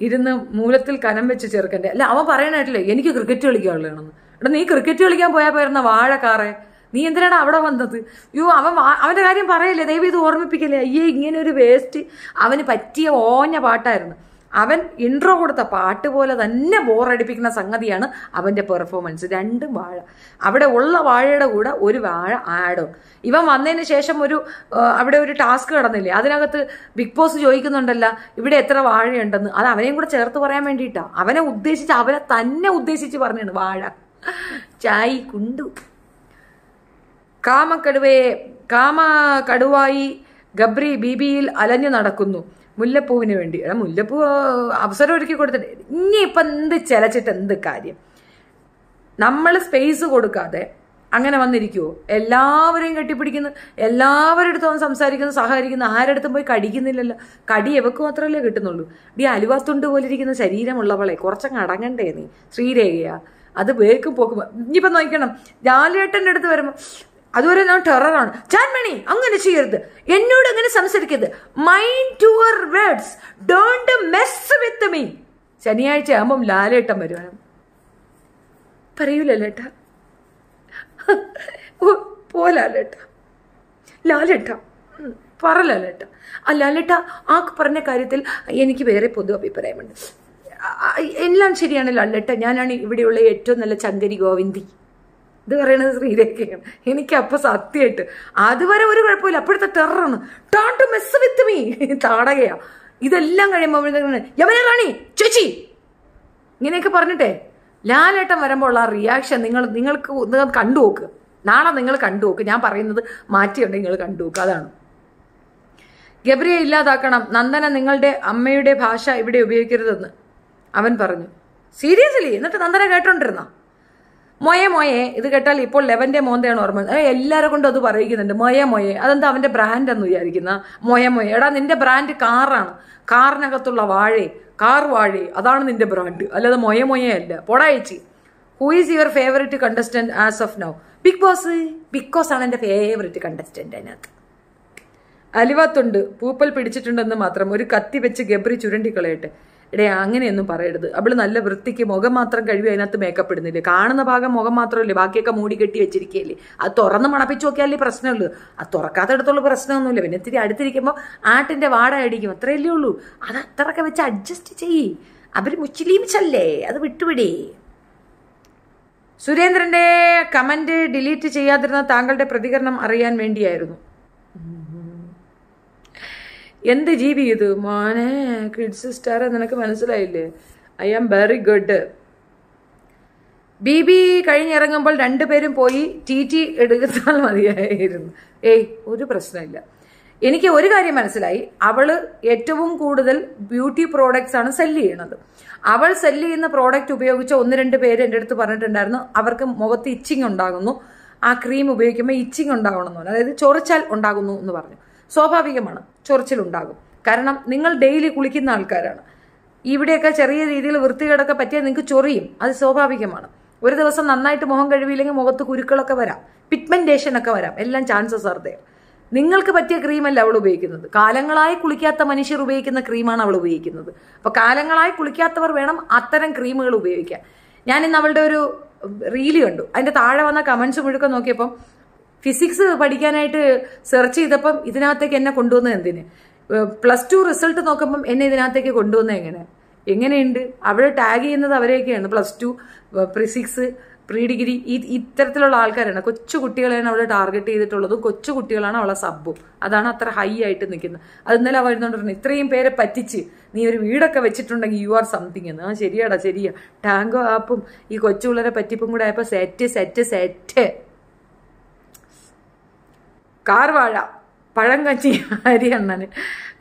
ഇരുന്ന് മൂലത്തിൽ കനം വെച്ച് ചെറുക്കൻ്റെ അല്ല അവൻ പറയണായിട്ടില്ലേ എനിക്ക് ക്രിക്കറ്റ് കളിക്കാനുള്ളതാണെന്ന് എടാ നീ ക്രിക്കറ്റ് കളിക്കാൻ പോയാൽ പോയിരുന്ന വാഴ കാറേ നീ എന്തിനാണ് അവിടെ വന്നത് യോ അവൻ അവൻ്റെ കാര്യം പറയല്ലേ ദൈവം ഇത് ഓർമ്മിപ്പിക്കല്ലേ അയ്യേ ഇങ്ങനെ ഒരു വേസ്റ്റ് അവന് പറ്റിയ ഓഞ്ഞ പാട്ടായിരുന്നു അവൻ ഇൻട്രോ കൊടുത്ത പാട്ട് പോലെ തന്നെ ബോറടിപ്പിക്കുന്ന സംഗതിയാണ് അവൻ്റെ പെർഫോമൻസ് രണ്ടും വാഴ അവിടെ ഉള്ള വാഴയുടെ കൂടെ ഒരു വാഴ ആഡ് ഇവൻ വന്നതിന് ശേഷം ഒരു അവിടെ ഒരു ടാസ്ക് കിടന്നില്ലേ അതിനകത്ത് ബിഗ് ബോസ് ചോദിക്കുന്നുണ്ടല്ല ഇവിടെ എത്ര വാഴയുണ്ടെന്ന് അത് അവനെയും കൂടെ ചേർത്ത് പറയാൻ വേണ്ടിയിട്ടാണ് അവനെ ഉദ്ദേശിച്ച് അവനെ തന്നെ ഉദ്ദേശിച്ച് പറഞ്ഞാണ് വാഴ ചായ് കുണ്ടു കാമക്കടുവയെ കാമ കടുവായി ഗബ്രി ബീബിയിൽ അലഞ്ഞു നടക്കുന്നു മുല്ലപ്പൂവിന് വേണ്ടി മുല്ലപ്പൂ അവസരം ഒരുക്കി കൊടുത്തിട്ട് ഇനി ഇപ്പം എന്ത് ചെലച്ചിട്ട് എന്ത് കാര്യം നമ്മൾ സ്പേസ് കൊടുക്കാതെ അങ്ങനെ വന്നിരിക്കുമോ എല്ലാവരെയും കെട്ടിപ്പിടിക്കുന്നു എല്ലാവരുടെ അടുത്തും സംസാരിക്കുന്നു സഹകരിക്കുന്നു ആരടുത്തും പോയി കടിക്കുന്നില്ലല്ലോ കടി എവക്ക് മാത്രമല്ലേ കിട്ടുന്നുള്ളൂ ഈ അലുവാത്തുണ്ട് പോലെ ഇരിക്കുന്ന ശരീരമുള്ളവളെ കുറച്ചങ്ങ് അടങ്ങണ്ടേ നീ ശ്രീരേഖയാ അത് വേർക്കും പോക്കും ഇനിയിപ്പം നോക്കണം ജാലേട്ടൻ്റെ അടുത്ത് വരുമ്പോൾ അതുവരെ ഞാൻ ടെററാണ് ചാൻമണി അങ്ങനെ ചെയ്യരുത് എന്നോട് അങ്ങനെ സംസാരിക്കരുത് mind your words don't mess with me ശനിയാഴ്ച ആകുമ്പം ലാലേട്ടൻ വരുവാണ് പറയൂല ലേട്ട പോ ലാലേട്ട ലാലേട്ട പറ ലാലേട്ട ആ ലാലേട്ട ആ പറഞ്ഞ കാര്യത്തിൽ എനിക്ക് വേറെ പൊതു അഭിപ്രായമുണ്ട് എല്ലാം ശരിയാണ് ലാലേട്ട ഞാനാണ് ഇവിടെയുള്ള ഏറ്റവും നല്ല ചങ്കരി ഗോവിന്ദി ഇത് പറയണത് ശ്രീരേഖയാണ് അപ്പൊ സത്യമായിട്ട് അതുവരെ ഒരു കുഴപ്പമില്ല അപ്പോഴത്തെ ടെററാണ് don't to mess with me താടകയാ ഇതെല്ലാം കഴിയുമ്പോൾ യമന റാണി ചേച്ചി ഇങ്ങനെയൊക്കെ പറഞ്ഞിട്ടേ ലാലേട്ടൻ വരുമ്പോൾ ഉള്ള ആ റിയാക്ഷൻ നിങ്ങൾ നിങ്ങൾക്ക് നിങ്ങൾ കണ്ടു നോക്ക് നാളെ നിങ്ങൾ കണ്ടു നോക്ക് ഞാൻ പറയുന്നത് മാറ്റിയുണ്ടെങ്കിൽ നിങ്ങൾ കണ്ടു നോക്ക് അതാണ് ഗബ്രിയെ ഇല്ലാതാക്കണം നന്ദന നിങ്ങളുടെ അമ്മയുടെ ഭാഷ ഇവിടെ ഉപയോഗിക്കരുതെന്ന് അവൻ പറഞ്ഞു സീരിയസ്ലി എന്നിട്ട് നന്ദന കേട്ടോണ്ടിരുന്നോ മൊയെ മൊയെ ഇത് കേട്ടാൽ ഇപ്പോൾ ലെവന്റെ മോന്തയാണ് ഓർമ്മ എല്ലാവരെ കൊണ്ടും അത് പറയിക്കുന്നുണ്ട് മൊയെ മൊയെ അതെന്താ അവന്റെ ബ്രാൻഡ് എന്ന് വിചാരിക്കുന്ന മൊയ മൊയെ എടാ നിന്റെ ബ്രാൻഡ് കാറാണ് കാറിനകത്തുള്ള വാഴേ കാർ വാഴേ അതാണ് നിന്റെ ബ്രാൻഡ് അല്ലാതെ മൊയ മൊയെ അല്ല പൊടായിച്ചി who is your favourite contestant as of now Bigg Boss Bigg Boss ആണ് എൻ്റെ ഫേവററ്റ് കണ്ടസ്റ്റന്റ് അതിനകത്ത് അലിവാത്തുണ്ട് പൂപ്പൽ പിടിച്ചിട്ടുണ്ടെന്ന് മാത്രം ഒരു കത്തി വെച്ച് ഗബ്രി ചുരണ്ടിക്കളയട്ടെ ഇടേ അങ്ങനെയൊന്നും പറയരുത് അവൾ നല്ല വൃത്തിക്ക് മുഖം മാത്രം കഴിവി അതിനകത്ത് മേക്കപ്പ് ഇടുന്നില്ല കാണുന്ന ഭാഗം മുഖം മാത്രമല്ലേ ബാക്കിയൊക്കെ മൂടി കെട്ടി വെച്ചിരിക്കുകയല്ലേ അത് തുറന്ന് മണപ്പിച്ച് നോക്കിയാലേ പ്രശ്നമുള്ളൂ അത് തുറക്കാത്തടത്തുള്ള പ്രശ്നമൊന്നുമില്ല പിന്നെ ഇത്തിരി അടുത്തിരിക്കുമ്പോൾ ആട്ടിൻ്റെ വാട അടിക്കും അത്രയല്ലേ ഉള്ളൂ അത് അത്രയൊക്കെ വെച്ച് അഡ്ജസ്റ്റ് ചെയ്യ് അവർ മുച്ചിലീമിച്ചല്ലേ അത് വിട്ടുവിടേ സുരേന്ദ്രന്റെ കമന്റ് ഡിലീറ്റ് ചെയ്യാതിരുന്ന താങ്കളുടെ പ്രതികരണം അറിയാൻ വേണ്ടിയായിരുന്നു എന്ത് ജീവി ഇത് മോനെ കിഡ്സ് സ്റ്റാർ നിനക്ക് മനസ്സിലായില്ലേ I am very good B B കഴിഞ്ഞിറങ്ങുമ്പോൾ രണ്ടുപേരും പോയി ടി ടി എടുത്താൽ മതിയായിരുന്നു ഏയ് ഒരു പ്രശ്നമില്ല എനിക്ക് ഒരു കാര്യം മനസ്സിലായി അവള് ഏറ്റവും കൂടുതൽ ബ്യൂട്ടി പ്രോഡക്ട്സ് ആണ് സെല്ല് ചെയ്യണത് അവൾ സെല്ല് ചെയ്യുന്ന പ്രോഡക്റ്റ് ഉപയോഗിച്ച ഒന്ന് രണ്ട് പേര് എൻ്റെ അടുത്ത് പറഞ്ഞിട്ടുണ്ടായിരുന്നു അവർക്ക് മുഖത്ത് ഇച്ചിങ് ഉണ്ടാകുന്നു ആ ക്രീം ഉപയോഗിക്കുമ്പോൾ ഇച്ചിങ് ഉണ്ടാകണമെന്ന് പറഞ്ഞു അതായത് ചൊറിച്ചാൽ ഉണ്ടാകുന്നു എന്ന് പറഞ്ഞു സ്വാഭാവികമാണ് ചൊറിച്ചിലുണ്ടാകും കാരണം നിങ്ങൾ ഡെയിലി കുളിക്കുന്ന ആൾക്കാരാണ് ഇവിടെയൊക്കെ ചെറിയ രീതിയിൽ വൃത്തികേടൊക്കെ പറ്റിയാൽ നിങ്ങൾക്ക് ചൊറിയും അത് സ്വാഭാവികമാണ് ഒരു ദിവസം നന്നായിട്ട് മുഖം കഴിവില്ലെങ്കിൽ മുഖത്ത് കുരുക്കളൊക്കെ വരാം പിഗ്മെന്റേഷൻ ഒക്കെ വരാം എല്ലാം ചാൻസസ് ആർ നിങ്ങൾക്ക് പറ്റിയ ക്രീമല്ല അവൾ ഉപയോഗിക്കുന്നത് കാലങ്ങളായി കുളിക്കാത്ത മനുഷ്യർ ഉപയോഗിക്കുന്ന ക്രീമാണ് അവൾ ഉപയോഗിക്കുന്നത് അപ്പോൾ കാലങ്ങളായി കുളിക്കാത്തവർ വേണം അത്തരം ക്രീമുകൾ ഉപയോഗിക്കാൻ ഞാൻ അവളുടെ ഒരു റീല് കണ്ടു അതിൻ്റെ താഴെ വന്ന കമൻസ് മുഴുക്കം നോക്കിയപ്പം ഫിസിക്സ് പഠിക്കാനായിട്ട് സെർച്ച് ചെയ്തപ്പം ഇതിനകത്തേക്ക് എന്നെ കൊണ്ടുവന്നത് എന്തിന് പ്ലസ് ടു റിസൾട്ട് നോക്കുമ്പം എന്നെ ഇതിനകത്തേക്ക് കൊണ്ടുവന്നത് എങ്ങനെ എങ്ങനെയുണ്ട് അവിടെ ടാഗ് ചെയ്യുന്നത് അവരെയൊക്കെയാണ് പ്ലസ് ടു പ്രിസിക്സ് പ്രീ ഡിഗ്രി ഈ ഇത്തരത്തിലുള്ള ആൾക്കാരാണ് കൊച്ചു കുട്ടികളെയാണ് അവളെ ടാർഗറ്റ് ചെയ്തിട്ടുള്ളതും കൊച്ചു കുട്ടികളാണ് അവളെ സബ്ബും അതാണ് അത്ര ഹൈ ആയിട്ട് നിൽക്കുന്നത് അത് ഇന്നലെ അവർ ഇരുന്നുകൊണ്ടിരുന്നത് ഇത്രയും പേരെ പറ്റിച്ച് നീ ഒരു വീടൊക്കെ വെച്ചിട്ടുണ്ടെങ്കിൽ യു ആർ സംതിങ് എന്ന് ആ ശരിയാടാ ശരിയാ ടാങ്കോ ആപ്പും ഈ കൊച്ചു പിള്ളേരെ പറ്റിപ്പും കൂടെ ആയപ്പോൾ സെറ്റ് സെറ്റ് സെറ്റ് കാർവാഴ പഴങ്കഞ്ഞി ഹരിയണ്ണന്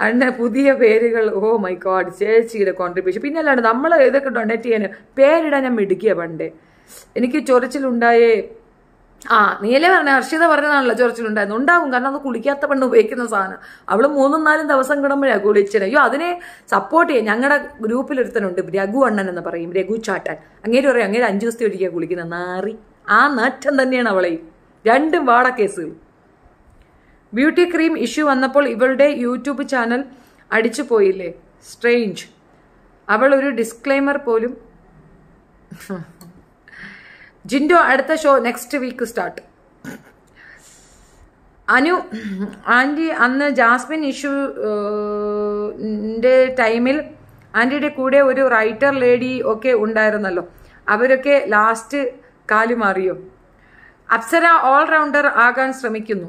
അണ്ണ പുതിയ പേരുകൾ ഓ മൈ ഗോഡ് ചേച്ചിയുടെ കോൺട്രിബ്യൂഷൻ പിന്നെ അല്ലാണ്ട് നമ്മൾ ഇതൊക്കെ ഡൊണേറ്റ് ചെയ്യാൻ പേരിടാൻ ഞാൻ മിടുക്കിയ പണ്ട് എനിക്ക് ചൊറച്ചിലുണ്ടായേ ആ നീലേ പറഞ്ഞ ഹർഷിത പറഞ്ഞതാണല്ലോ ചൊറച്ചിലുണ്ടായത് ഉണ്ടാകും കാരണം അത് കുളിക്കാത്ത പെണ്ണ് ഉപയോഗിക്കുന്ന സാധനം അവള് മൂന്നും നാലും ദിവസം കിടമ്പോഴാണ് കുളിച്ചത് അയ്യോ അതിനെ സപ്പോർട്ട് ചെയ്യാം ഞങ്ങളുടെ ഗ്രൂപ്പിലൊരുത്തനുണ്ട് രഘു അണ്ണൻ എന്ന് പറയും രഘു ചാട്ടൻ അങ്ങേര് പറയും അങ്ങേര് അഞ്ചു ദിവസത്തെ ഒരിക്കൽ കുളിക്കുന്ന നാറി ആ നാറ്റം തന്നെയാണ് അവളെയും രണ്ടും വാട ബ്യൂട്ടി ക്രീം ഇഷ്യൂ വന്നപ്പോൾ ഇവളുടെ യൂട്യൂബ് ചാനൽ അടിച്ചു പോയില്ലേ സ്ട്രെയിഞ്ച് അവൾ ഒരു ഡിസ്ക്ലൈമർ പോലും ജിൻഡോ അടുത്ത show next week start Anu aunty അന്ന് ജാസ്മിൻ ഇഷ്യൂൻ്റെ ടൈമിൽ ആൻറ്റിയുടെ കൂടെ ഒരു റൈറ്റർ ലേഡി ഒക്കെ ഉണ്ടായിരുന്നല്ലോ അവരൊക്കെ ലാസ്റ്റ് കാലുമാറിയോ അപ്സര ഓൾറൗണ്ടർ ആകാൻ ശ്രമിക്കുന്നു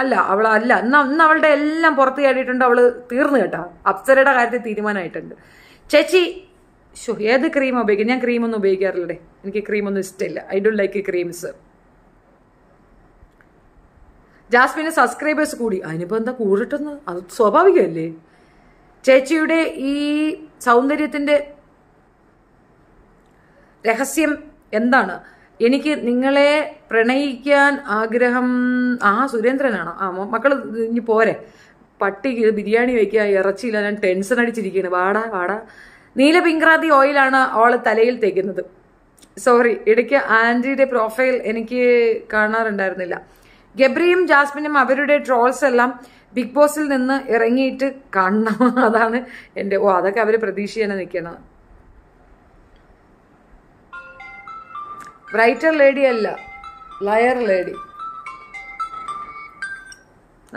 അല്ല അവൾ അല്ല ഇന്ന് ഇന്ന് അവളുടെ എല്ലാം പുറത്ത് കയറിയിട്ടുണ്ട് അവള് തീർന്നു കേട്ടാ അപ്സരയുടെ കാര്യത്തിൽ തീരുമാനമായിട്ടുണ്ട് ചേച്ചി ഷോ ഏത് ക്രീം ഉപയോഗിക്കും ഞാൻ ക്രീമൊന്നും ഉപയോഗിക്കാറില്ലേ എനിക്ക് ക്രീമൊന്നും ഇഷ്ടമില്ല ഐ ഡോണ്ട് ലൈക്ക് ക്രീംസ് ജാസ്മിന് സബ്സ്ക്രൈബേഴ്സ് കൂടി അതിനിപ്പോ എന്താ കൂടിട്ടെന്ന് അത് സ്വാഭാവികമല്ലേ ചേച്ചിയുടെ ഈ സൗന്ദര്യത്തിന്റെ രഹസ്യം എന്താണ് എനിക്ക് നിങ്ങളെ പ്രണയിക്കാൻ ആഗ്രഹം ആ സുരേന്ദ്രനാണോ ആ മക്കൾ ഇനി പോരെ പട്ടി ബിരിയാണി വയ്ക്കുക ഇറച്ചിയില്ല ഞാൻ ടെൻഷൻ അടിച്ചിരിക്കുകയാണ് വാടാ വാടാ നീല പിങ്ക്രാതി ഓയിലാണ് അവൾ തലയിൽ തേക്കുന്നത് സോറി ഇടയ്ക്ക് ആൻറ്റിയുടെ പ്രൊഫൈൽ എനിക്ക് കാണാറുണ്ടായിരുന്നില്ല ഗബ്രിയും ജാസ്മിനും അവരുടെ ട്രോൾസ് എല്ലാം ബിഗ് ബോസിൽ നിന്ന് ഇറങ്ങിയിട്ട് കാണണം അതാണ് എൻ്റെ ഓ അതൊക്കെ അവർ പ്രതീക്ഷ തന്നെ നിൽക്കണം ബ്രൈറ്റർ ലേഡി അല്ല ലയർ ലേഡി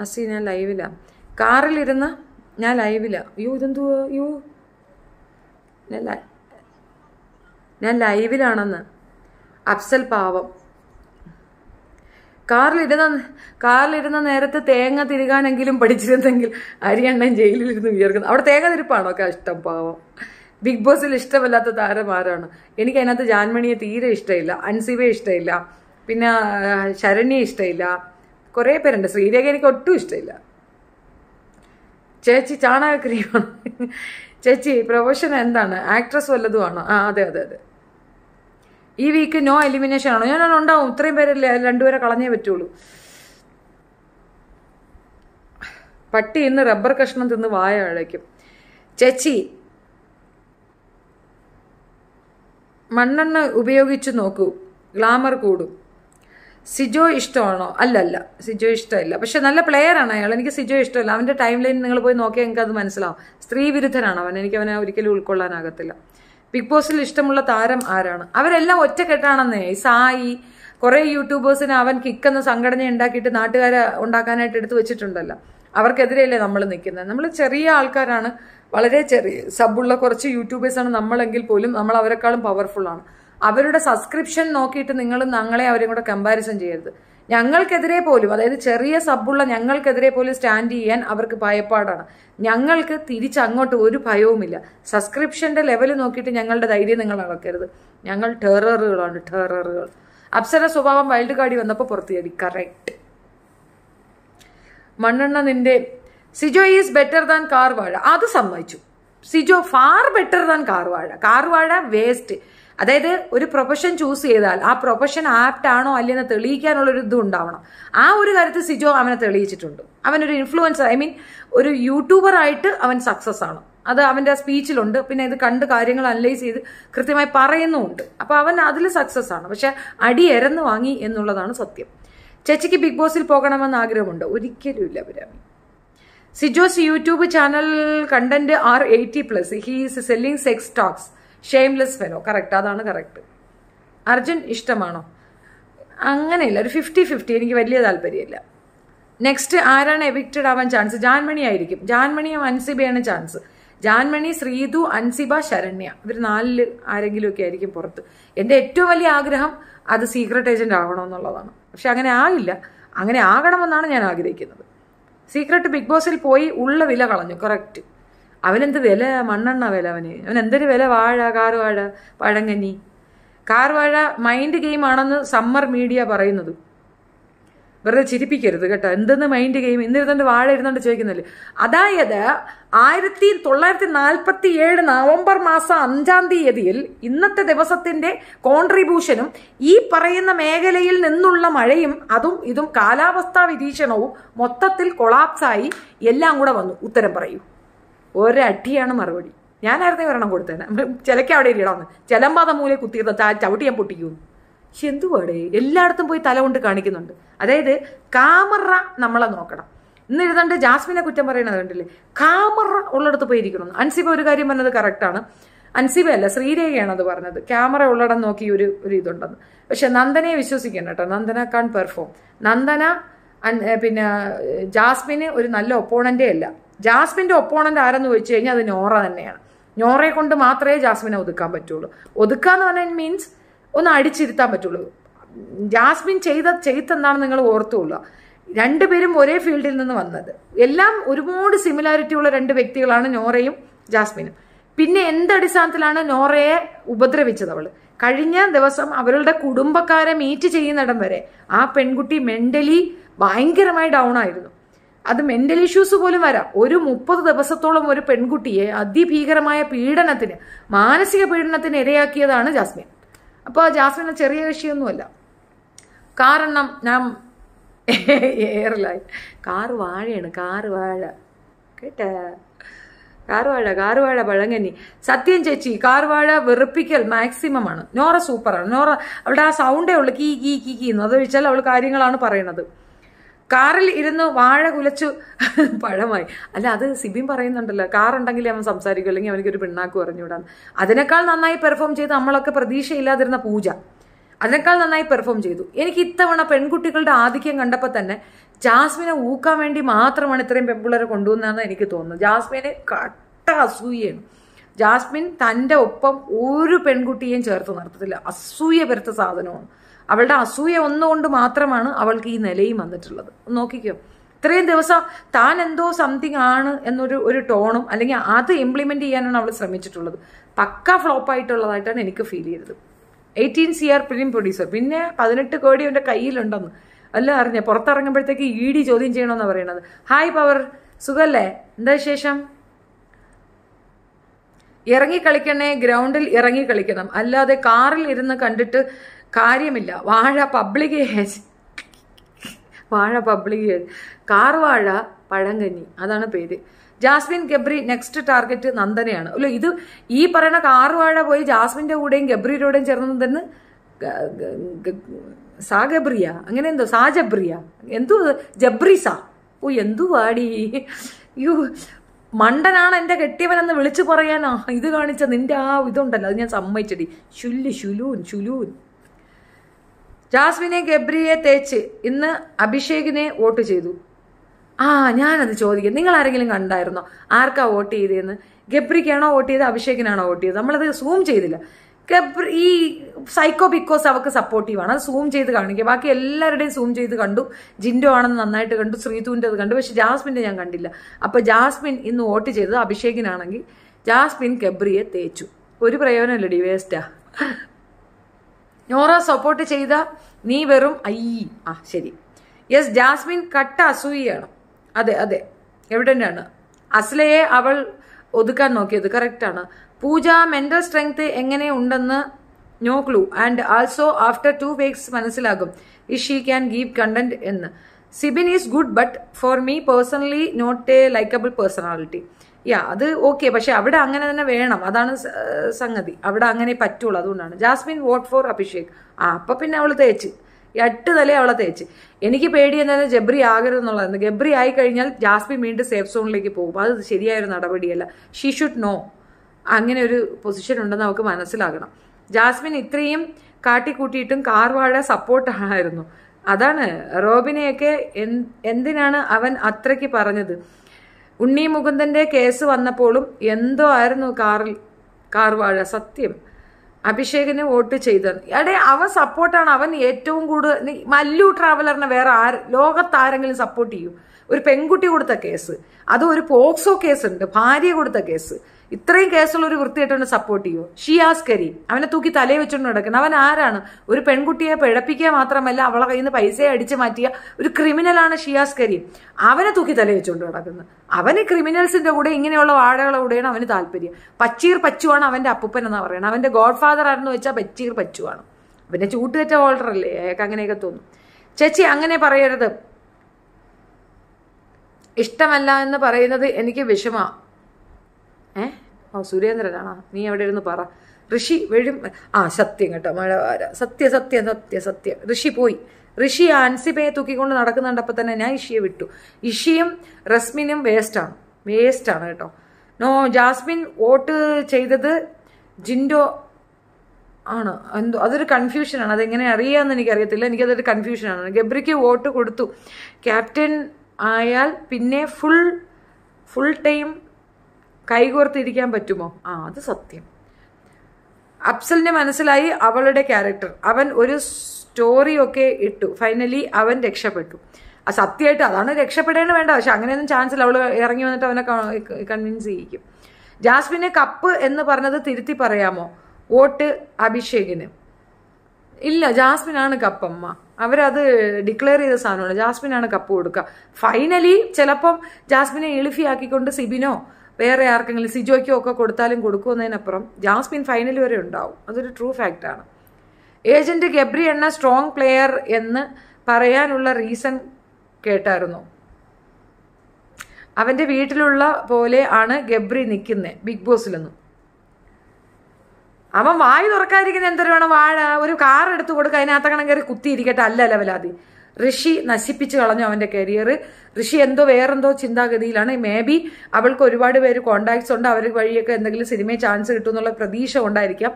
അസി ഞാൻ ലൈവിലാ കാറിലിരുന്ന് ഞാൻ ലൈവിലാ യു ഇതെന്തോ യു ഞാൻ ഞാൻ ലൈവിലാണെന്ന് അഫ്സൽ പാവം കാറിലിരുന്ന കാറിലിരുന്ന നേരത്തെ തേങ്ങ തിരുകാനെങ്കിലും പഠിച്ചിരുന്നെങ്കിൽ അരിയണ്ണൻ ജയിലിലിരുന്ന് വിയർക്കുന്നു അവിടെ തേങ്ങ തിരുപ്പാണോ ഒക്കെ ഇഷ്ടം പാവം ബിഗ് ബോസിൽ ഇഷ്ടമല്ലാത്ത താരം ആരാണ് എനിക്ക് അതിനകത്ത് ജാൻമണിയെ തീരെ ഇഷ്ടമില്ല അൻസിബയെ ഇഷ്ടമില്ല പിന്നെ ശരണ്യെ ഇഷ്ടമില്ല കുറേ പേരുണ്ട് ശ്രീരേഖ എനിക്ക് ഒട്ടും ഇഷ്ടമില്ല ചേച്ചി ചാണക ക്രീമാണ് ചേച്ചി പ്രൊഫഷൻ എന്താണ് ആക്ട്രസ് ആണോ ആ അതെ അതെ അതെ ഈ വീക്ക് നോ എലിമിനേഷൻ ആണോ ഞാൻ ഉണ്ടാവും ഇത്രയും പേരല്ലേ രണ്ടുപേരെ കളഞ്ഞേ പറ്റുള്ളൂ പട്ടി ഇന്ന് റബ്ബർ കഷ്ണം തിന്ന് വായ അഴയ്ക്കും ചേച്ചി മണ്ണെണ്ണ ഉപയോഗിച്ച് നോക്കൂ ഗ്ലാമർ കൂടും സിജോ ഇഷ്ടമാണോ അല്ലല്ല സിജോ ഇഷ്ടമല്ല പക്ഷെ നല്ല പ്ലെയറാണ് അയാൾ എനിക്ക് സിജോ ഇഷ്ടമല്ല അവൻ്റെ ടൈം ലൈൻ നിങ്ങൾ പോയി നോക്കിയാൽ എനിക്ക് അത് മനസ്സിലാവും സ്ത്രീ വിരുദ്ധനാണ് അവൻ എനിക്ക് അവനെ ഒരിക്കലും ഉൾക്കൊള്ളാനാകത്തില്ല ബിഗ് ബോസിൽ ഇഷ്ടമുള്ള താരം ആരാണ് അവരെല്ലാം ഒറ്റക്കെട്ടാണെന്നേ സായി കുറേ യൂട്യൂബേഴ്സിന് അവൻ കിക്കെന്ന സംഘടന ഉണ്ടാക്കിയിട്ട് നാട്ടുകാരെ ഉണ്ടാക്കാനായിട്ട് എടുത്തു വെച്ചിട്ടുണ്ടല്ലോ അവർക്കെതിരെയല്ലേ നമ്മൾ നിൽക്കുന്നത് നമ്മൾ ചെറിയ ആൾക്കാരാണ് വളരെ ചെറിയ സബുള്ള കുറച്ച് യൂട്യൂബേഴ്സാണ് നമ്മളെങ്കിൽ പോലും നമ്മൾ അവരെക്കാളും പവർഫുള്ളാണ് അവരുടെ സബ്സ്ക്രിപ്ഷൻ നോക്കിയിട്ട് നിങ്ങൾ ഞങ്ങളെ അവരെയും കൂടെ കമ്പാരിസൺ ചെയ്യരുത് ഞങ്ങൾക്കെതിരെ പോലും അതായത് ചെറിയ സബുള്ള ഞങ്ങൾക്കെതിരെ പോലും സ്റ്റാൻഡ് ചെയ്യാൻ അവർക്ക് ഭയപ്പാടാണ് ഞങ്ങൾക്ക് തിരിച്ചങ്ങോട്ട് ഒരു ഭയവുമില്ല സബ്സ്ക്രിപ്ഷന്റെ ലെവൽ നോക്കിയിട്ട് ഞങ്ങളുടെ ധൈര്യം നിങ്ങൾ അളക്കരുത് ഞങ്ങൾ ടെററുകളാണ് ടേററുകൾ അപ്സര സ്വഭാവം വൈൽഡ് കാർഡിൽ വന്നപ്പോൾ പുറത്തിയടി കറക്റ്റ് മണ്ണെണ്ണ നിന്റെ സിജോ ഈസ് ബെറ്റർ ദാൻ കാർവാഴ അത് സമ്മതിച്ചു സിജോ ഫാർ ബെറ്റർ ദാൻ കാർവാഴ കാർവാഴ വേസ്റ്റ് അതായത് ഒരു പ്രൊഫഷൻ ചൂസ് ചെയ്താൽ ആ പ്രൊഫഷൻ ആപ്റ്റ് ആണോ അല്ലെന്ന് തെളിയിക്കാനുള്ള ഒരു ഇതും ഉണ്ടാവണം ആ ഒരു കാര്യത്തിൽ സിജോ അവനെ തെളിയിച്ചിട്ടുണ്ട് അവനൊരു ഇൻഫ്ലുവൻസർ ഐ മീൻ ഒരു യൂട്യൂബർ ആയിട്ട് അവൻ സക്സസ് ആണ് അത് അവന്റെ സ്പീച്ചിലുണ്ട് പിന്നെ ഇത് കണ്ട് കാര്യങ്ങൾ അനലൈസ് ചെയ്ത് കൃത്യമായി പറയുന്നുമുണ്ട് അപ്പോൾ അവൻ അതിൽ സക്സസ് ആണ് പക്ഷെ അടി വാങ്ങി എന്നുള്ളതാണ് സത്യം ചേച്ചിക്ക് ബിഗ് ബോസിൽ പോകണമെന്ന് ആഗ്രഹമുണ്ട് ഒരിക്കലുമില്ല Abhirami Sijo's YouTube channel content are eighty plus he's selling sex talks shameless fellow correct അതാണ് കറക്റ്റ് അർജുൻ ഇഷ്ടമാണോ അങ്ങനെയില്ല ഒരു ഫിഫ്റ്റി ഫിഫ്റ്റി എനിക്ക് വലിയ താല്പര്യമില്ല നെക്സ്റ്റ് ആരാണ് എവിക്റ്റഡ് ആവാൻ ചാൻസ് ജാൻമണി ആയിരിക്കും ജാൻമണിയും അൻസിബിയാണ് ചാൻസ് ജാൻമണി ശ്രീതു അൻസിബ ശരണ്യ ഇവർ നാലിൽ ആരെങ്കിലുമൊക്കെ ആയിരിക്കും പുറത്ത് എൻ്റെ ഏറ്റവും വലിയ ആഗ്രഹം അത് സീക്രട്ട് ഏജന്റ് ആവണമെന്നുള്ളതാണ് പക്ഷെ അങ്ങനെ ആകില്ല അങ്ങനെ ആകണമെന്നാണ് ഞാൻ ആഗ്രഹിക്കുന്നത് സീക്രട്ട് ബിഗ് ബോസിൽ പോയി ഉള്ള വില കളഞ്ഞു കറക്റ്റ് അവനെന്ത് വില മണ്ണെണ്ണ വില അവന് അവൻ എന്തൊരു വില വാഴ കാർവാഴ പഴങ്കഞ്ഞി കാർവാഴ മൈൻഡ് ഗെയിം ആണെന്ന് സമ്മർ മീഡിയ പറയുന്നത് വെറുതെ ചിരിപ്പിക്കരുത് കേട്ടോ എന്തെന്ന് മൈൻഡ് ഗെയിം ഇന്നിരുന്നുകൊണ്ട് വാഴ ഇരുന്നുകൊണ്ട് ചോദിക്കുന്നില്ല അതായത് ആയിരത്തി തൊള്ളായിരത്തി നാൽപ്പത്തി ഏഴ് നവംബർ മാസം അഞ്ചാം തീയതിയിൽ ഇന്നത്തെ ദിവസത്തിന്റെ കോൺട്രിബ്യൂഷനും ഈ പറയുന്ന മേഖലയിൽ നിന്നുള്ള മഴയും അതും ഇതും കാലാവസ്ഥാ നിരീക്ഷണവും മൊത്തത്തിൽ കൊളാപ്സായി എല്ലാം കൂടെ വന്നു ഉത്തരം പറയൂ ഒരടിയാണ് മറുപടി ഞാനായിരുന്നു വരണം കൊടുത്തേനെ ചിലക്കവിടെ അവിടെ ഇരിടാന്ന് ചിലമ്പാത മൂലെ കുത്തിയിരുന്ന ചവിട്ടി ഞാൻ പൊട്ടിക്കൂ എന്തുവാടേ എല്ലായിടത്തും പോയി തല കൊണ്ട് കാണിക്കുന്നുണ്ട് അതായത് കാമറ നമ്മളെ നോക്കണം ഇന്നിരുന്നുണ്ട് ജാസ്മിനെ കുറ്റം പറയണത് കണ്ടില്ലേ കാമറ ഉള്ളിടത്ത് പോയിരിക്കണം അൻസിബ ഒരു കാര്യം പറഞ്ഞത് കറക്റ്റാണ് അൻസിബ അല്ല ശ്രീരേഖയാണ് അത് പറഞ്ഞത് ക്യാമറ ഉള്ളിടം നോക്കി ഒരു ഒരു ഇതുണ്ടെന്ന് പക്ഷെ നന്ദനയെ വിശ്വസിക്കണം കേട്ടോ നന്ദന കാൺ പെർഫോം നന്ദന പിന്നെ ജാസ്മിന് ഒരു നല്ല ഒപ്പോണന്റേ അല്ല ജാസ്മിന്റെ ഒപ്പോണന്റ് ആരെന്ന് ചോദിച്ചു കഴിഞ്ഞാൽ അത് നോറ തന്നെയാണ് നോറയെ കൊണ്ട് മാത്രമേ ജാസ്മിനെ ഒതുക്കാൻ പറ്റുള്ളൂ ഒതുക്കാന്ന് പറഞ്ഞാൽ മീൻസ് ഒന്ന് അടിച്ചിരുത്താൻ പറ്റുള്ളൂ ജാസ്മിൻ ചെയ്ത ചെയ്ത്തെന്നാണ് നിങ്ങൾ ഓർത്തുള്ളൂ രണ്ടുപേരും ഒരേ ഫീൽഡിൽ നിന്ന് വന്നത് എല്ലാം ഒരുപാട് സിമിലാരിറ്റി ഉള്ള രണ്ട് വ്യക്തികളാണ് നോറയും ജാസ്മിനും പിന്നെ എന്തടിസ്ഥാനത്തിലാണ് നോറയെ ഉപദ്രവിച്ചത് അവൾ കഴിഞ്ഞ ദിവസം അവരുടെ കുടുംബക്കാരെ മീറ്റ് ചെയ്യുന്നിടം വരെ ആ പെൺകുട്ടി മെന്റലി ഭയങ്കരമായി ഡൗൺ ആയിരുന്നു അത് മെന്റൽ ഇഷ്യൂസ് പോലും വരാം ഒരു മുപ്പത് ദിവസത്തോളം ഒരു പെൺകുട്ടിയെ അതിഭീകരമായ പീഡനത്തിന് മാനസിക പീഡനത്തിന് ഇരയാക്കിയതാണ് ജാസ്മിൻ അപ്പോൾ ജാസ്മിൻ ചെറിയ കക്ഷിയൊന്നുമല്ല കാരണം ഞാൻ എയർലൈൻ കാറ് വാഴയാണ് കാറ് വാഴ കേട്ട കാറ് വാഴ കാറ് വാഴ പഴങ്ങനി സത്യം ചേച്ചി കാറ് വാഴ വെറുപ്പിക്കൽ മാക്സിമം ആണ് നോറ സൂപ്പറാണ് നോറ അവിടെ ആ സൗണ്ടേ ഉള്ളു കീ കീ കീ കീ എന്ന് അത് വെച്ചാൽ അവൾ കാര്യങ്ങളാണ് പറയണത് കാറിൽ ഇരുന്ന് വാഴ കുലച്ചു പഴമായി അല്ല അത് സിബിൻ പറയുന്നുണ്ടല്ലോ കാർ അവൻ സംസാരിക്കും അല്ലെങ്കിൽ ഒരു പിണ്ണാക്ക് പറഞ്ഞുവിടാൻ അതിനേക്കാൾ നന്നായി പെർഫോം ചെയ്ത് നമ്മളൊക്കെ പ്രതീക്ഷയില്ലാതിരുന്ന പൂജ അതിനേക്കാൾ നന്നായി പെർഫോം ചെയ്തു എനിക്ക് ഇത്തവണ പെൺകുട്ടികളുടെ ആധിക്യം കണ്ടപ്പോൾ തന്നെ ജാസ്മിനെ ഊക്കാൻ വേണ്ടി മാത്രമാണ് ഇത്രയും പെൺപിള്ളേരെ കൊണ്ടുവന്നതെന്ന് എനിക്ക് തോന്നുന്നു ജാസ്മിന് കട്ട അസൂയാണ് ജാസ്മിൻ തൻ്റെ ഒപ്പം ഒരു പെൺകുട്ടിയെയും ചേർത്ത് നടത്തത്തില്ല അസൂയ പെരുത്ത സാധനമാണ് അവളുടെ അസൂയ ഒന്നുകൊണ്ട് മാത്രമാണ് അവൾക്ക് ഈ നിലയും വന്നിട്ടുള്ളത് നോക്കിക്കോ ഇത്രയും ദിവസം താൻ എന്തോ സംതിങ് ആണ് എന്നൊരു ഒരു ടോണും അല്ലെങ്കിൽ അത് ഇംപ്ലിമെൻ്റ് ചെയ്യാനാണ് അവൾ ശ്രമിച്ചിട്ടുള്ളത് പക്ക ഫ്ലോപ്പായിട്ടുള്ളതായിട്ടാണ് എനിക്ക് ഫീൽ ചെയ്തത് eighteen C R film producer പിന്നെ പതിനെട്ട് കോടി അവൻ്റെ കയ്യിലുണ്ടെന്ന് അല്ല അറിഞ്ഞ പുറത്തിറങ്ങുമ്പോഴത്തേക്ക് ഇ e ഡി ചോദ്യം ചെയ്യണമെന്നാണ് പറയണത് ഹായ് പവർ സുഖല്ലേ എന്താ വിശേഷം ഇറങ്ങി കളിക്കണേ ഗ്രൗണ്ടിൽ ഇറങ്ങി കളിക്കണം അല്ലാതെ കാറിൽ ഇരുന്ന് കണ്ടിട്ട് കാര്യമില്ല വാഴ പബ്ലിക് വാഴ പബ്ലിക് കാർവാഴ പഴങ്കഞ്ഞി അതാണ് പേര് ജാസ്മിൻ ഗബ്രി നെക്സ്റ്റ് ടാർഗറ്റ് നന്ദനയാണ് അല്ലോ ഇത് ഈ പറയുന്ന കാർവാഴ പോയി ജാസ്മിൻ്റെ കൂടെയും ഗബ്രിയുടെയും ചേർന്ന് തന്നെ സാഗബ്രിയ അങ്ങനെ എന്തോ സാജബ്രിയ എന്തോ ജബ്രിസ ഓ എന്തു വാടി യു മണ്ടനാണ് എൻ്റെ കെട്ടിയവനെന്ന് വിളിച്ചു പറയാനാ ഇത് കാണിച്ച നിന്റെ ആ ഇതുണ്ടല്ലോ അത് ഞാൻ സമ്മതിച്ചടി ശുല്ലു ശുലൂൻ ശുലൂൻ ജാസ്മിനെ ഗബ്രിയെ തേച്ച് ഇന്ന് അഭിഷേകിനെ വോട്ട് ചെയ്തു ആ ഞാനത് ചോദിക്കാം നിങ്ങൾ ആരെങ്കിലും കണ്ടായിരുന്നോ ആർക്കാ വോട്ട് ചെയ്തതെന്ന് ഗബ്രിക്കാണോ വോട്ട് ചെയ്തത് അഭിഷേകിനാണോ വോട്ട് ചെയ്തത് നമ്മളത് സൂം ചെയ്തില്ല ഗബ്രി ഈ സൈക്കോ ബിക്കോസ് അവർക്ക് സപ്പോർട്ടീവാണ് അത് സൂം ചെയ്ത് കാണിക്കുക ബാക്കി എല്ലാവരുടെയും സൂം ചെയ്ത് കണ്ടു ജിൻഡോ ആണെന്ന് നന്നായിട്ട് കണ്ടു ശ്രീതുവിൻ്റെ അത് കണ്ടു പക്ഷെ ജാസ്മിൻ്റെ ഞാൻ കണ്ടില്ല അപ്പോൾ ജാസ്മിൻ ഇന്ന് വോട്ട് ചെയ്തത് അഭിഷേകിനാണെങ്കിൽ ജാസ്മിൻ ഗബ്രിയെ തേച്ചു ഒരു പ്രയോജനമില്ല ഡിവേസ്റ്റാ നോറ സപ്പോർട്ട് ചെയ്ത നീ വെറും ഐ ആ ശരി യെസ് ജാസ്മിൻ കട്ട അസൂയയാണ് അതെ അതെ എവിടെ തന്നെയാണ് അസ്ലയെ അവൾ ഒതുക്കാൻ നോക്കിയത് കറക്റ്റാണ് പൂജ മെന്റൽ സ്ട്രെങ്ത് എങ്ങനെ ഉണ്ടെന്ന് no clue and also after two weeks മനസ്സിലാകും ഇഷ് ഷീ ക്യാൻ ഗീവ് കണ്ടന്റ് എന്ന് Sibin is good but for me personally not a likable personality ya അത് ഓക്കെ പക്ഷെ അവിടെ അങ്ങനെ തന്നെ വേണം അതാണ് സംഗതി അവിടെ അങ്ങനെ പറ്റുള്ളൂ അതുകൊണ്ടാണ് ജാസ്മിൻ വോട്ട് ഫോർ അഭിഷേക് ആ അപ്പൊ പിന്നെ അവൾ തേച്ച് എട്ട് തല അവളെ തേച്ച് എനിക്ക് പേടി എന്താണ് ജബ്രി ആകരുത് എന്നുള്ളതാണ് ഗബ്രി ആയി കഴിഞ്ഞാൽ ജാസ്മിൻ വീണ്ടും സേഫ് സോണിലേക്ക് പോകും അത് ശരിയായൊരു നടപടിയല്ല ഷീ ഷുഡ് നോ അങ്ങനെ ഒരു പൊസിഷൻ ഉണ്ടെന്ന് നമുക്ക് മനസ്സിലാകണം ജാസ്മിൻ ഇത്രയും കാട്ടിക്കൂട്ടിയിട്ടും കാർവാഴ സപ്പോർട്ടായിരുന്നു അതാണ് റോബിനെയൊക്കെ എന്തിനാണ് അവൻ അത്രയ്ക്ക് പറഞ്ഞത് ഉണ്ണി മുകുന്ദൻ്റെ കേസ് വന്നപ്പോഴും എന്തോ ആയിരുന്നു കാറിൽ കാർവാഴ സത്യം അഭിഷേകിന് വോട്ട് ചെയ്തത് എടേ അവൻ സപ്പോർട്ടാണ് അവൻ ഏറ്റവും കൂടുതൽ മല്ലു ട്രാവലറിനെ വേറെ ആര് ലോകത്താരെങ്കിലും സപ്പോർട്ട് ചെയ്യും ഒരു പെൺകുട്ടി കൊടുത്ത കേസ് അതും ഒരു പോക്സോ ഉണ്ട് ഭാര്യ കൊടുത്ത കേസ് ഇത്രയും കേസുള്ള ഒരു വൃത്തിയായിട്ടുണ്ട് സപ്പോർട്ട് ചെയ്യുമോ ഷിയാസ് കരി അവനെ തൂക്കി തലയെ വെച്ചുകൊണ്ട് നടക്കുന്നത് അവൻ ആരാണ് ഒരു പെൺകുട്ടിയെ പിഴപ്പിക്കുക മാത്രമല്ല അവളെ കയ്യിൽ നിന്ന് പൈസയെ അടിച്ചു മാറ്റിയ ഒരു ക്രിമിനലാണ് ഷിയാസ് കരി അവനെ തൂക്കി തല വെച്ചുകൊണ്ട് നടക്കുന്നത് അവന് ക്രിമിനൽസിന്റെ കൂടെ ഇങ്ങനെയുള്ള വാഴകളുടെ കൂടെയാണ് അവന് താല്പര്യം പച്ചീർ പച്ചുവാണ് അവന്റെ അപ്പൂപ്പൻ എന്ന് പറയുന്നത് അവന്റെ ഗോഡ് ഫാദർ ആരെന്ന് വെച്ചാൽ പച്ചീർ പച്ചുവാണ് പിന്നെ ചൂട്ടുകറ്റ ഓൾഡർ അല്ലേ അയാൾക്ക് അങ്ങനെയൊക്കെ തോന്നും ചേച്ചി അങ്ങനെ പറയരുത് ഇഷ്ടമല്ല എന്ന് പറയുന്നത് എനിക്ക് വിഷമ ഏ ഓ സുരേന്ദ്രനാണോ നീ എവിടെ ഇരുന്ന് പറ ഋഷി വെഴും ആ സത്യം കേട്ടോ മഴ സത്യ സത്യം സത്യ ഋഷി പോയി ഋഷി ആൻസിബയെ തൂക്കിക്കൊണ്ട് നടക്കുന്നുണ്ടപ്പോൾ തന്നെ ഞാൻ ഇഷിയെ വിട്ടു ഇഷിയും റസ്മിനും വേസ്റ്റാണ് വേസ്റ്റാണ് കേട്ടോ നോ ജാസ്മിൻ വോട്ട് ചെയ്തത് ജിൻഡോ ആണ് എന്തോ അതൊരു കൺഫ്യൂഷനാണ് അതെങ്ങനെ അറിയാമെന്ന് അറിയത്തില്ല എനിക്കതൊരു കൺഫ്യൂഷനാണ് ഗബ്രിക്ക് വോട്ട് കൊടുത്തു ക്യാപ്റ്റൻ ആയാൽ പിന്നെ ഫുൾ ഫുൾ ടൈം കൈകോർത്തിരിക്കാൻ പറ്റുമോ ആ അത് സത്യം അഫ്സലിന് മനസ്സിലായി അവളുടെ ക്യാരക്ടർ അവൻ ഒരു സ്റ്റോറിയൊക്കെ ഇട്ടു ഫൈനലി അവൻ രക്ഷപ്പെട്ടു ആ സത്യമായിട്ട് അതാണ് രക്ഷപ്പെടേണ്ട വേണ്ട പക്ഷെ അങ്ങനെയൊന്നും ചാൻസ് ഇല്ല അവൾ ഇറങ്ങി വന്നിട്ട് അവനെ കൺവിൻസ് ചെയ്യിക്കും ജാസ്മിനെ കപ്പ് എന്ന് പറഞ്ഞത് തിരുത്തി പറയാമോ വോട്ട് അഭിഷേകിന് ഇല്ല ജാസ്മിനാണ് കപ്പമ്മ അവരത് ഡിക്ലെയർ ചെയ്ത സാധനമാണ് ജാസ്മിനാണ് കപ്പ് കൊടുക്കുക ഫൈനലി ചിലപ്പം ജാസ്മിനെ എളുഫിയാക്കിക്കൊണ്ട് സിബിനോ വേറെ ആർക്കെങ്കിലും സിജോയ്ക്കോ ഒക്കെ കൊടുത്താലും കൊടുക്കുന്നതിനപ്പുറം ജാസ്മിൻ ഫൈനൽ വരെ ഉണ്ടാവും അതൊരു ട്രൂ ഫാക്റ്റാണ് ഏജന്റ് ഗബ്രി എണ്ണ സ്ട്രോങ് പ്ലെയർ എന്ന് പറയാനുള്ള റീസൺ കേട്ടായിരുന്നു അവൻ്റെ വീട്ടിലുള്ള പോലെ ആണ് ഗബ്രി നിൽക്കുന്നത് ബിഗ് ബോസിലൊന്നും അവൻ വായു തുറക്കാതിരിക്കുന്ന എന്തൊരു വേണം വാഴ ഒരു കാർ എടുത്തു കൊടുക്കുക അതിനകത്ത് കണം കുത്തിയിരിക്കട്ടെ അല്ല ലെവലാതി ഋഷി നശിപ്പിച്ചു കളഞ്ഞു അവന്റെ കരിയർ ഋഷി എന്തോ വേറെന്തോ ചിന്താഗതിയിലാണ് മേ ബി അവൾക്ക് ഒരുപാട് പേര് കോണ്ടാക്ട്സ് ഉണ്ട് അവർ വഴിയൊക്കെ എന്തെങ്കിലും സിനിമയിൽ ചാൻസ് കിട്ടും എന്നുള്ള പ്രതീക്ഷ ഉണ്ടായിരിക്കാം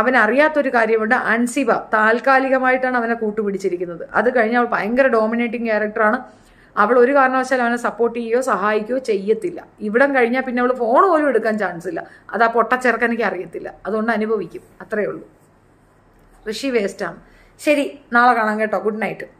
അവൻ അറിയാത്തൊരു കാര്യമുണ്ട് അൻസിബ താൽക്കാലികമായിട്ടാണ് അവനെ കൂട്ടുപിടിച്ചിരിക്കുന്നത് അത് കഴിഞ്ഞ് അവൾ ഭയങ്കര ഡോമിനേറ്റിംഗ് ക്യാരക്ടറാണ് അവൾ ഒരു കാരണവശാലും അവനെ സപ്പോർട്ട് ചെയ്യുകയോ സഹായിക്കുകയോ ചെയ്യത്തില്ല ഇവിടം കഴിഞ്ഞാൽ പിന്നെ അവൾ ഫോൺ പോലും എടുക്കാൻ ചാൻസ് ഇല്ല അത് ആ എനിക്ക് അറിയത്തില്ല അതുകൊണ്ട് അനുഭവിക്കും അത്രയേ ഉള്ളൂ ഋഷി വേസ്റ്റാണ് ശരി നാളെ കാണാം കേട്ടോ ഗുഡ് നൈറ്റ്